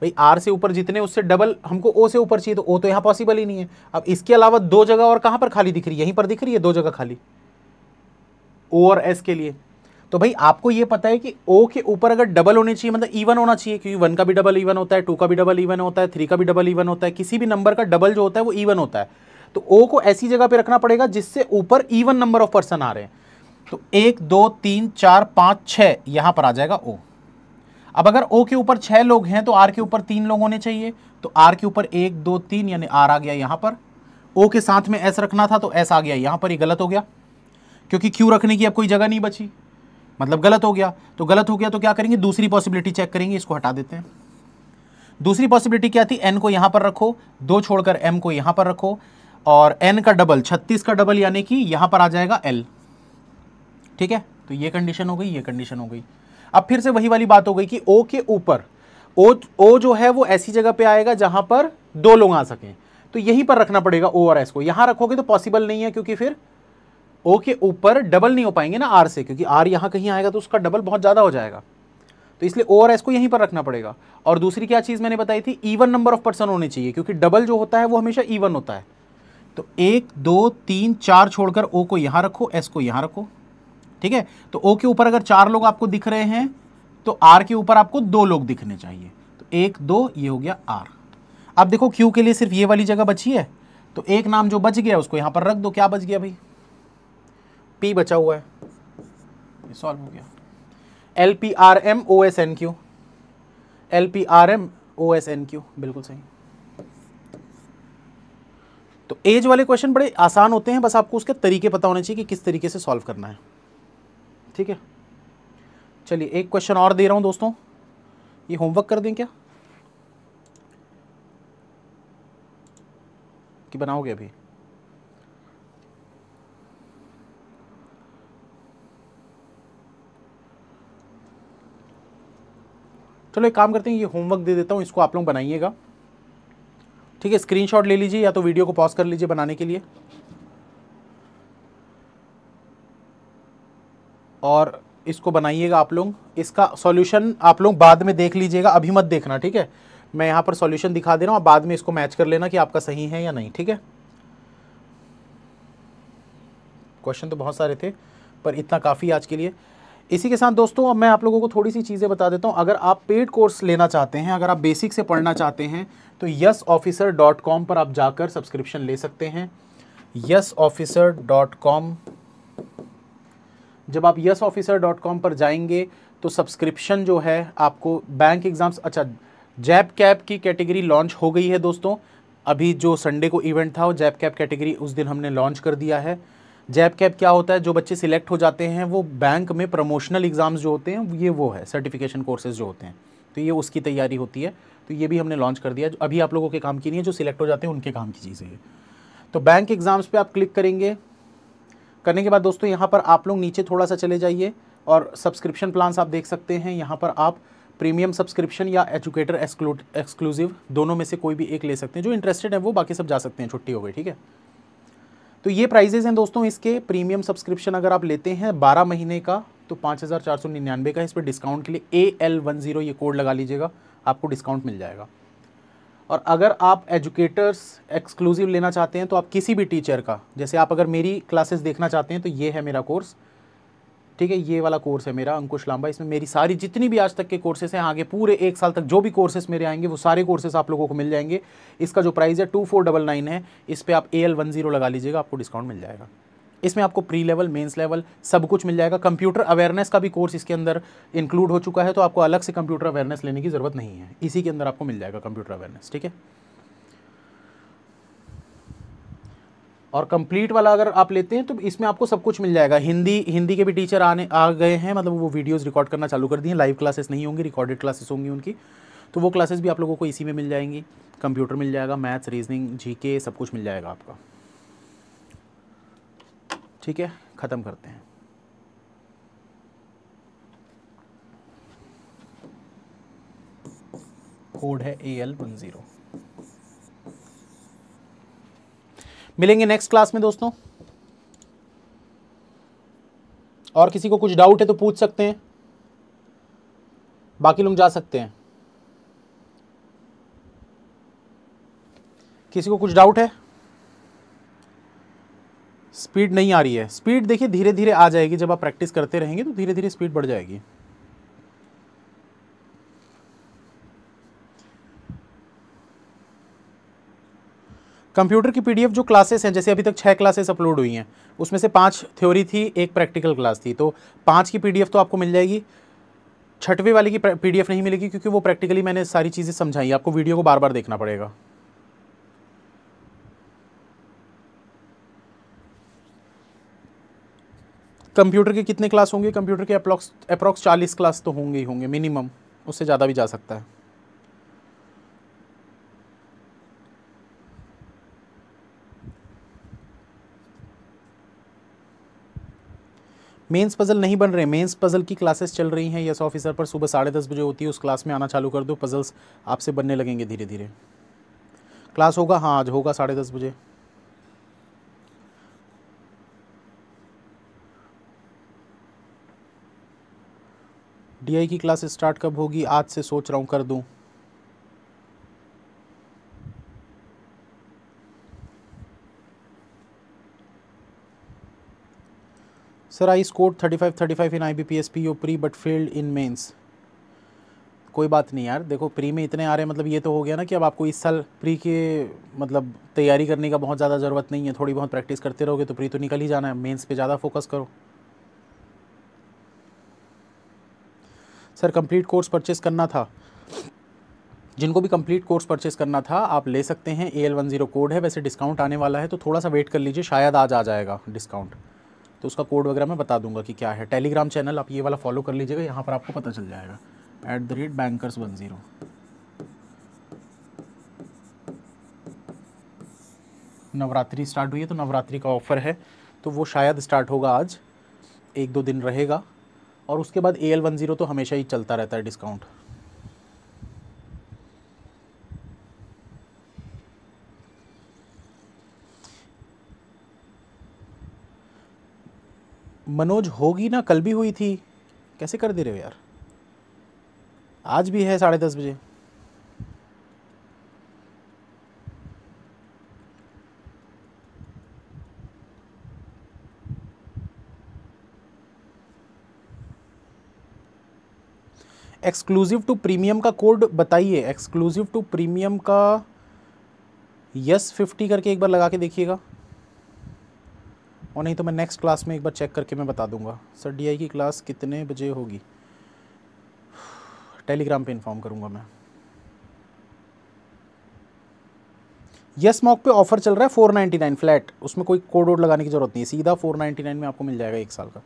भाई आर से ऊपर जितने उससे डबल हमको ओ से ऊपर चाहिए तो ओ तो यहाँ पॉसिबल ही नहीं है अब इसके अलावा दो जगह और कहाँ पर खाली दिख रही है यहीं पर दिख रही है दो जगह खाली ओ और एस के लिए तो भाई आपको ये पता है कि ओ के ऊपर अगर डबल होने चाहिए मतलब ईवन होना चाहिए क्योंकि वन का भी डबल ईवन होता है टू का भी डबल ईवन होता है थ्री का भी डबल ईवन होता है किसी भी नंबर का डबल जो होता है वो ईवन होता है तो ओ को ऐसी जगह पर रखना पड़ेगा जिससे ऊपर ईवन नंबर ऑफ पर्सन आ रहे हैं तो एक दो तीन चार पाँच छः यहाँ पर आ जाएगा ओ अब अगर ओ के ऊपर छः लोग हैं तो आर के ऊपर तीन लोग होने चाहिए तो आर के ऊपर एक दो तीन यानी आर आ गया यहाँ पर ओ के साथ में एस रखना था तो एस आ गया यहाँ पर ही गलत हो गया क्योंकि क्यू रखने की अब कोई जगह नहीं बची मतलब गलत हो गया तो गलत हो गया तो क्या करेंगे दूसरी पॉसिबिलिटी चेक करेंगे इसको हटा देते हैं दूसरी पॉसिबिलिटी क्या थी एन को यहां पर रखो दो छोड़कर एम को यहां पर रखो और एन का डबल छत्तीस का डबल यानी कि यहां पर आ जाएगा एल ठीक है तो ये कंडीशन हो गई ये कंडीशन हो गई अब फिर से वही वाली बात हो गई कि ओ के ऊपर ओ ओ जो है वो ऐसी जगह पे आएगा जहां पर दो लोग आ सकें तो यहीं पर रखना पड़ेगा ओ और एस को यहां रखोगे तो पॉसिबल नहीं है क्योंकि फिर ओ के ऊपर डबल नहीं हो पाएंगे ना आर से क्योंकि आर यहाँ कहीं आएगा तो उसका डबल बहुत ज़्यादा हो जाएगा तो इसलिए ओ और एस को यहीं पर रखना पड़ेगा और दूसरी क्या चीज़ मैंने बताई थी ईवन नंबर ऑफ पर्सन होने चाहिए क्योंकि डबल जो होता है वो हमेशा ईवन होता है तो एक दो तीन चार छोड़कर ओ को यहाँ रखो एस को यहाँ रखो ठीक है तो ओ के ऊपर अगर चार लोग आपको दिख रहे हैं तो आर के ऊपर आपको दो लोग दिखने चाहिए तो एक दो ये हो गया आर अब देखो क्यू के लिए सिर्फ ये वाली जगह बची है तो एक नाम जो बच गया उसको यहाँ पर रख दो क्या बच गया भाई पी बचा हुआ है ये सॉल्व हो गया L P R M O S N Q L P R M O S N Q बिल्कुल सही तो एज वाले क्वेश्चन बड़े आसान होते हैं बस आपको उसके तरीके पता होने चाहिए कि किस तरीके से सॉल्व करना है ठीक है चलिए एक क्वेश्चन और दे रहा हूं दोस्तों ये होमवर्क कर दें क्या कि बनाओगे अभी चलो एक काम करते हैं ये होमवर्क दे देता हूँ इसको आप लोग बनाइएगा ठीक है स्क्रीनशॉट ले लीजिए या तो वीडियो को पॉज कर लीजिए बनाने के लिए और इसको बनाइएगा आप लोग इसका सॉल्यूशन आप लोग बाद में देख लीजिएगा अभी मत देखना ठीक है मैं यहाँ पर सॉल्यूशन दिखा दे रहा हूँ बाद में इसको मैच कर लेना कि आपका सही है या नहीं ठीक है क्वेश्चन तो बहुत सारे थे पर इतना काफ़ी आज के लिए इसी के साथ दोस्तों अब मैं आप लोगों को थोड़ी सी चीज़ें बता देता हूँ अगर आप पेड कोर्स लेना चाहते हैं अगर आप बेसिक से पढ़ना चाहते हैं तो यस ऑफिसर डॉट कॉम पर आप जाकर सब्सक्रिप्शन ले सकते हैं यस ऑफिसर डॉट कॉम जब आप यस ऑफिसर डॉट कॉम पर जाएंगे तो सब्सक्रिप्शन जो है आपको बैंक एग्ज़ाम्स अच्छा जैप कैप की कैटेगरी लॉन्च हो गई है दोस्तों अभी जो संडे को इवेंट था वो जैप कैप कैटेगरी उस दिन हमने लॉन्च कर दिया है जैप कैब क्या होता है जो बच्चे सिलेक्ट हो जाते हैं वो बैंक में प्रमोशनल एग्ज़ाम्स जो होते हैं ये वो है सर्टिफिकेशन कोर्सेज जो होते हैं तो ये उसकी तैयारी होती है तो ये भी हमने लॉन्च कर दिया जो अभी आप लोगों के काम की नहीं है जो सिलेक्ट हो जाते हैं उनके काम की चीज़ें हैं तो बैंक एग्ज़ाम्स पे आप क्लिक करेंगे करने के बाद दोस्तों यहाँ पर आप लोग नीचे थोड़ा सा चले जाइए और सब्सक्रिप्शन प्लान्स आप देख सकते हैं यहाँ पर आप प्रीमियम सब्सक्रिप्शन या एजुकेटर एक्सक्लूसिव दोनों में से कोई भी एक ले सकते हैं जो इंटरेस्टेड है वो बाकी सब जा सकते हैं छुट्टी हो गई ठीक है तो ये प्राइजेज हैं दोस्तों इसके प्रीमियम सब्सक्रिप्शन अगर आप लेते हैं बारह महीने का तो पाँच हज़ार चार सौ निन्यानवे का इस पर डिस्काउंट के लिए ए एल वन ज़ीरो ये कोड लगा लीजिएगा आपको डिस्काउंट मिल जाएगा और अगर आप एजुकेटर्स एक्सक्लूसिव लेना चाहते हैं तो आप किसी भी टीचर का जैसे आप अगर मेरी क्लासेस देखना चाहते हैं तो ये है मेरा कोर्स ठीक है ये वाला कोर्स है मेरा अंकुश लांबा इसमें मेरी सारी जितनी भी आज तक के कोर्सेस हैं आगे पूरे एक साल तक जो भी कोर्सेस मेरे आएंगे वो सारे कोर्सेस आप लोगों को मिल जाएंगे इसका जो प्राइस है टू फोर डबल नाइन है इस पर आप ए एल वन जीरो लगा लीजिएगा आपको डिस्काउंट मिल जाएगा इसमें आपको प्री लेवल मेंस लेवल सब कुछ मिल जाएगा कंप्यूटर अवेयरनेस का भी कोर्स इसके अंदर इंक्लूड हो चुका है तो आपको अलग से कंप्यूटर अवेयरनेस लेने की ज़रूरत नहीं है इसी के अंदर आपको मिल जाएगा कंप्यूटर अवेयरनेस ठीक है और कंप्लीट वाला अगर आप लेते हैं तो इसमें आपको सब कुछ मिल जाएगा हिंदी हिंदी के भी टीचर आने आ गए हैं मतलब वो वीडियोस रिकॉर्ड करना चालू कर दिए हैं लाइव क्लासेस नहीं होंगी रिकॉर्डेड क्लासेस होंगी उनकी तो वो क्लासेस भी आप लोगों को इसी में मिल जाएंगी कंप्यूटर मिल जाएगा मैथ्स रीजनिंग जी सब कुछ मिल जाएगा आपका ठीक है ख़त्म करते हैं कोड है ए एल वन ज़ीरो मिलेंगे नेक्स्ट क्लास में दोस्तों और किसी को कुछ डाउट है तो पूछ सकते हैं बाकी लोग जा सकते हैं किसी को कुछ डाउट है स्पीड नहीं आ रही है स्पीड देखिए धीरे धीरे आ जाएगी जब आप प्रैक्टिस करते रहेंगे तो धीरे धीरे स्पीड बढ़ जाएगी कंप्यूटर की पीडीएफ जो क्लासेस हैं जैसे अभी तक छः क्लासेस अपलोड हुई हैं उसमें से पांच थ्योरी थी एक प्रैक्टिकल क्लास थी तो पांच की पीडीएफ तो आपको मिल जाएगी छठवें वाले की पीडीएफ नहीं मिलेगी क्योंकि वो प्रैक्टिकली मैंने सारी चीज़ें समझाई आपको वीडियो को बार बार देखना पड़ेगा कंप्यूटर के कितने क्लास होंगे कंप्यूटर के अप्रॉक्स अप्रॉक्स चालीस क्लास तो होंगे ही होंगे मिनिमम उससे ज़्यादा भी जा सकता है मेंस पज़ल नहीं बन रहे मेंस पज़ल की क्लासेस चल रही हैं यस ऑफिसर पर सुबह साढ़े दस बजे होती है उस क्लास में आना चालू कर दो पज़ल्स आपसे बनने लगेंगे धीरे धीरे क्लास होगा हाँ आज होगा साढ़े दस बजे डीआई की क्लास स्टार्ट कब होगी आज से सोच रहा हूँ कर दूँ sir I score 35 35 in I B P S P O pre but failed in mains कोई बात नहीं यार देखो प्री में इतने आ रहे हैं मतलब ये तो हो गया ना कि अब आपको इस साल प्री के मतलब तैयारी करने का बहुत ज़्यादा ज़रूरत नहीं है थोड़ी बहुत प्रैक्टिस करते रहोगे तो प्री तो निकल ही जाना है मेंस पे ज़्यादा फोकस करो सर कंप्लीट कोर्स परचेस करना था जिनको भी कंप्लीट कोर्स परचेस करना था आप ले सकते हैं A L one zero code है वैसे डिस्काउंट आने वाला है तो थोड़ा सा वेट कर लीजिए शायद आज आ जाएगा डिस्काउंट तो उसका कोड वगैरह मैं बता दूंगा कि क्या है टेलीग्राम चैनल आप ये वाला फॉलो कर लीजिएगा यहाँ पर आपको पता चल जाएगा at the rate bankers one zero Navratri start हुई है तो नवरात्रि का ऑफ़र है तो वो शायद स्टार्ट होगा आज एक दो दिन रहेगा और उसके बाद ए एल वन ज़ीरो तो हमेशा ही चलता रहता है डिस्काउंट मनोज होगी ना कल भी हुई थी कैसे कर दे रहे हो यार आज भी है साढ़े दस बजे एक्सक्लूसिव टू प्रीमियम का कोड बताइए एक्सक्लूसिव टू प्रीमियम का यस फिफ्टी करके एक बार लगा के देखिएगा और नहीं तो मैं नेक्स्ट क्लास में एक बार चेक करके मैं बता दूंगा सर डीआई की क्लास कितने बजे होगी टेलीग्राम पे इन्फॉर्म करूंगा मैं यस मॉक पे ऑफर चल रहा है फोर नाइनटी नाइन फ्लैट उसमें कोई कोड वोड लगाने की जरूरत नहीं है सीधा फोर नाइनटी नाइन में आपको मिल जाएगा एक साल का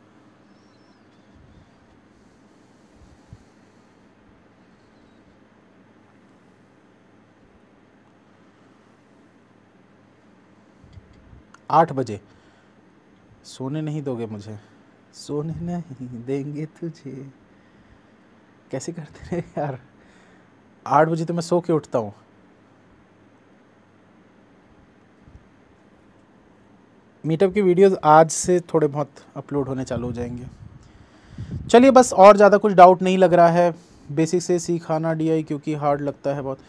आठ बजे सोने नहीं दोगे मुझे सोने नहीं देंगे तुझे कैसे करते रहे यार आठ बजे तो मैं सो के उठता हूँ मीटअप की वीडियोस आज से थोड़े बहुत अपलोड होने चालू हो जाएंगे चलिए बस और ज़्यादा कुछ डाउट नहीं लग रहा है बेसिक से सीखाना डी क्योंकि हार्ड लगता है बहुत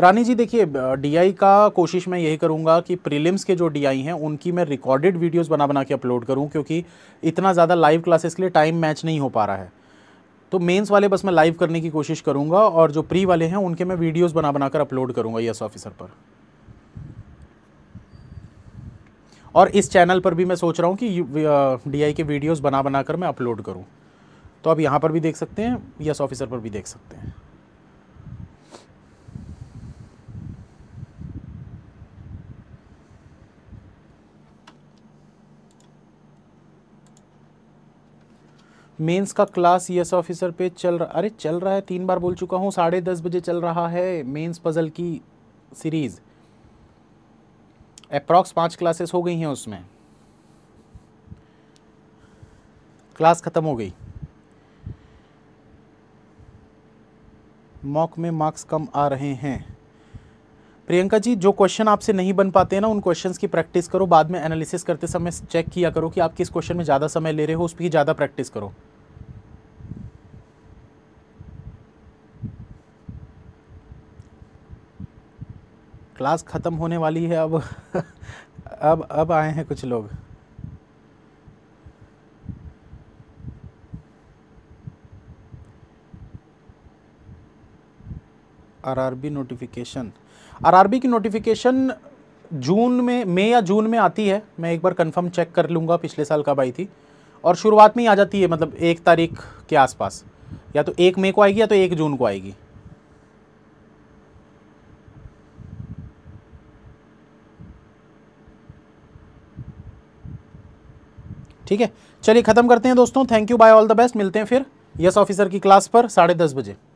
रानी जी देखिए डीआई का कोशिश मैं यही करूँगा कि प्रीलिम्स के जो डीआई हैं उनकी मैं रिकॉर्डेड वीडियोस बना बना के अपलोड करूँ क्योंकि इतना ज़्यादा लाइव क्लासेस के लिए टाइम मैच नहीं हो पा रहा है तो मेंस वाले बस मैं लाइव करने की कोशिश करूँगा और जो प्री वाले हैं उनके मैं वीडियोज़ बना बनाकर अपलोड करूँगा यस ऑफिसर पर और इस चैनल पर भी मैं सोच रहा हूँ कि डी के वीडियोज़ बना बना कर मैं अपलोड करूँ तो आप यहाँ पर भी देख सकते हैं यस ऑफिसर पर भी देख सकते हैं मेंस का क्लास ईएस e ऑफिसर पे चल रहा अरे चल रहा है तीन बार बोल चुका हूँ साढ़े दस बजे चल रहा है मेंस पज़ल की सीरीज़ अप्रॉक्स पाँच क्लासेस हो गई हैं उसमें क्लास ख़त्म हो गई मॉक में मार्क्स कम आ रहे हैं प्रियंका जी जो क्वेश्चन आपसे नहीं बन पाते हैं ना उन क्वेश्चंस की प्रैक्टिस करो बाद में एनालिसिस करते समय चेक किया करो कि आप किस क्वेश्चन में ज़्यादा समय ले रहे हो उस पर ज़्यादा प्रैक्टिस करो क्लास ख़त्म होने वाली है अब अब अब आए हैं कुछ लोग आरआरबी नोटिफिकेशन आरआरबी की नोटिफिकेशन जून में मई या जून में आती है मैं एक बार कंफर्म चेक कर लूँगा पिछले साल कब आई थी और शुरुआत में ही आ जाती है मतलब एक तारीख के आसपास या तो एक मई को आएगी या तो एक जून को आएगी ठीक है चलिए ख़त्म करते हैं दोस्तों thank you bye all the best मिलते हैं फिर यस ऑफिसर की क्लास पर साढ़े दस बजे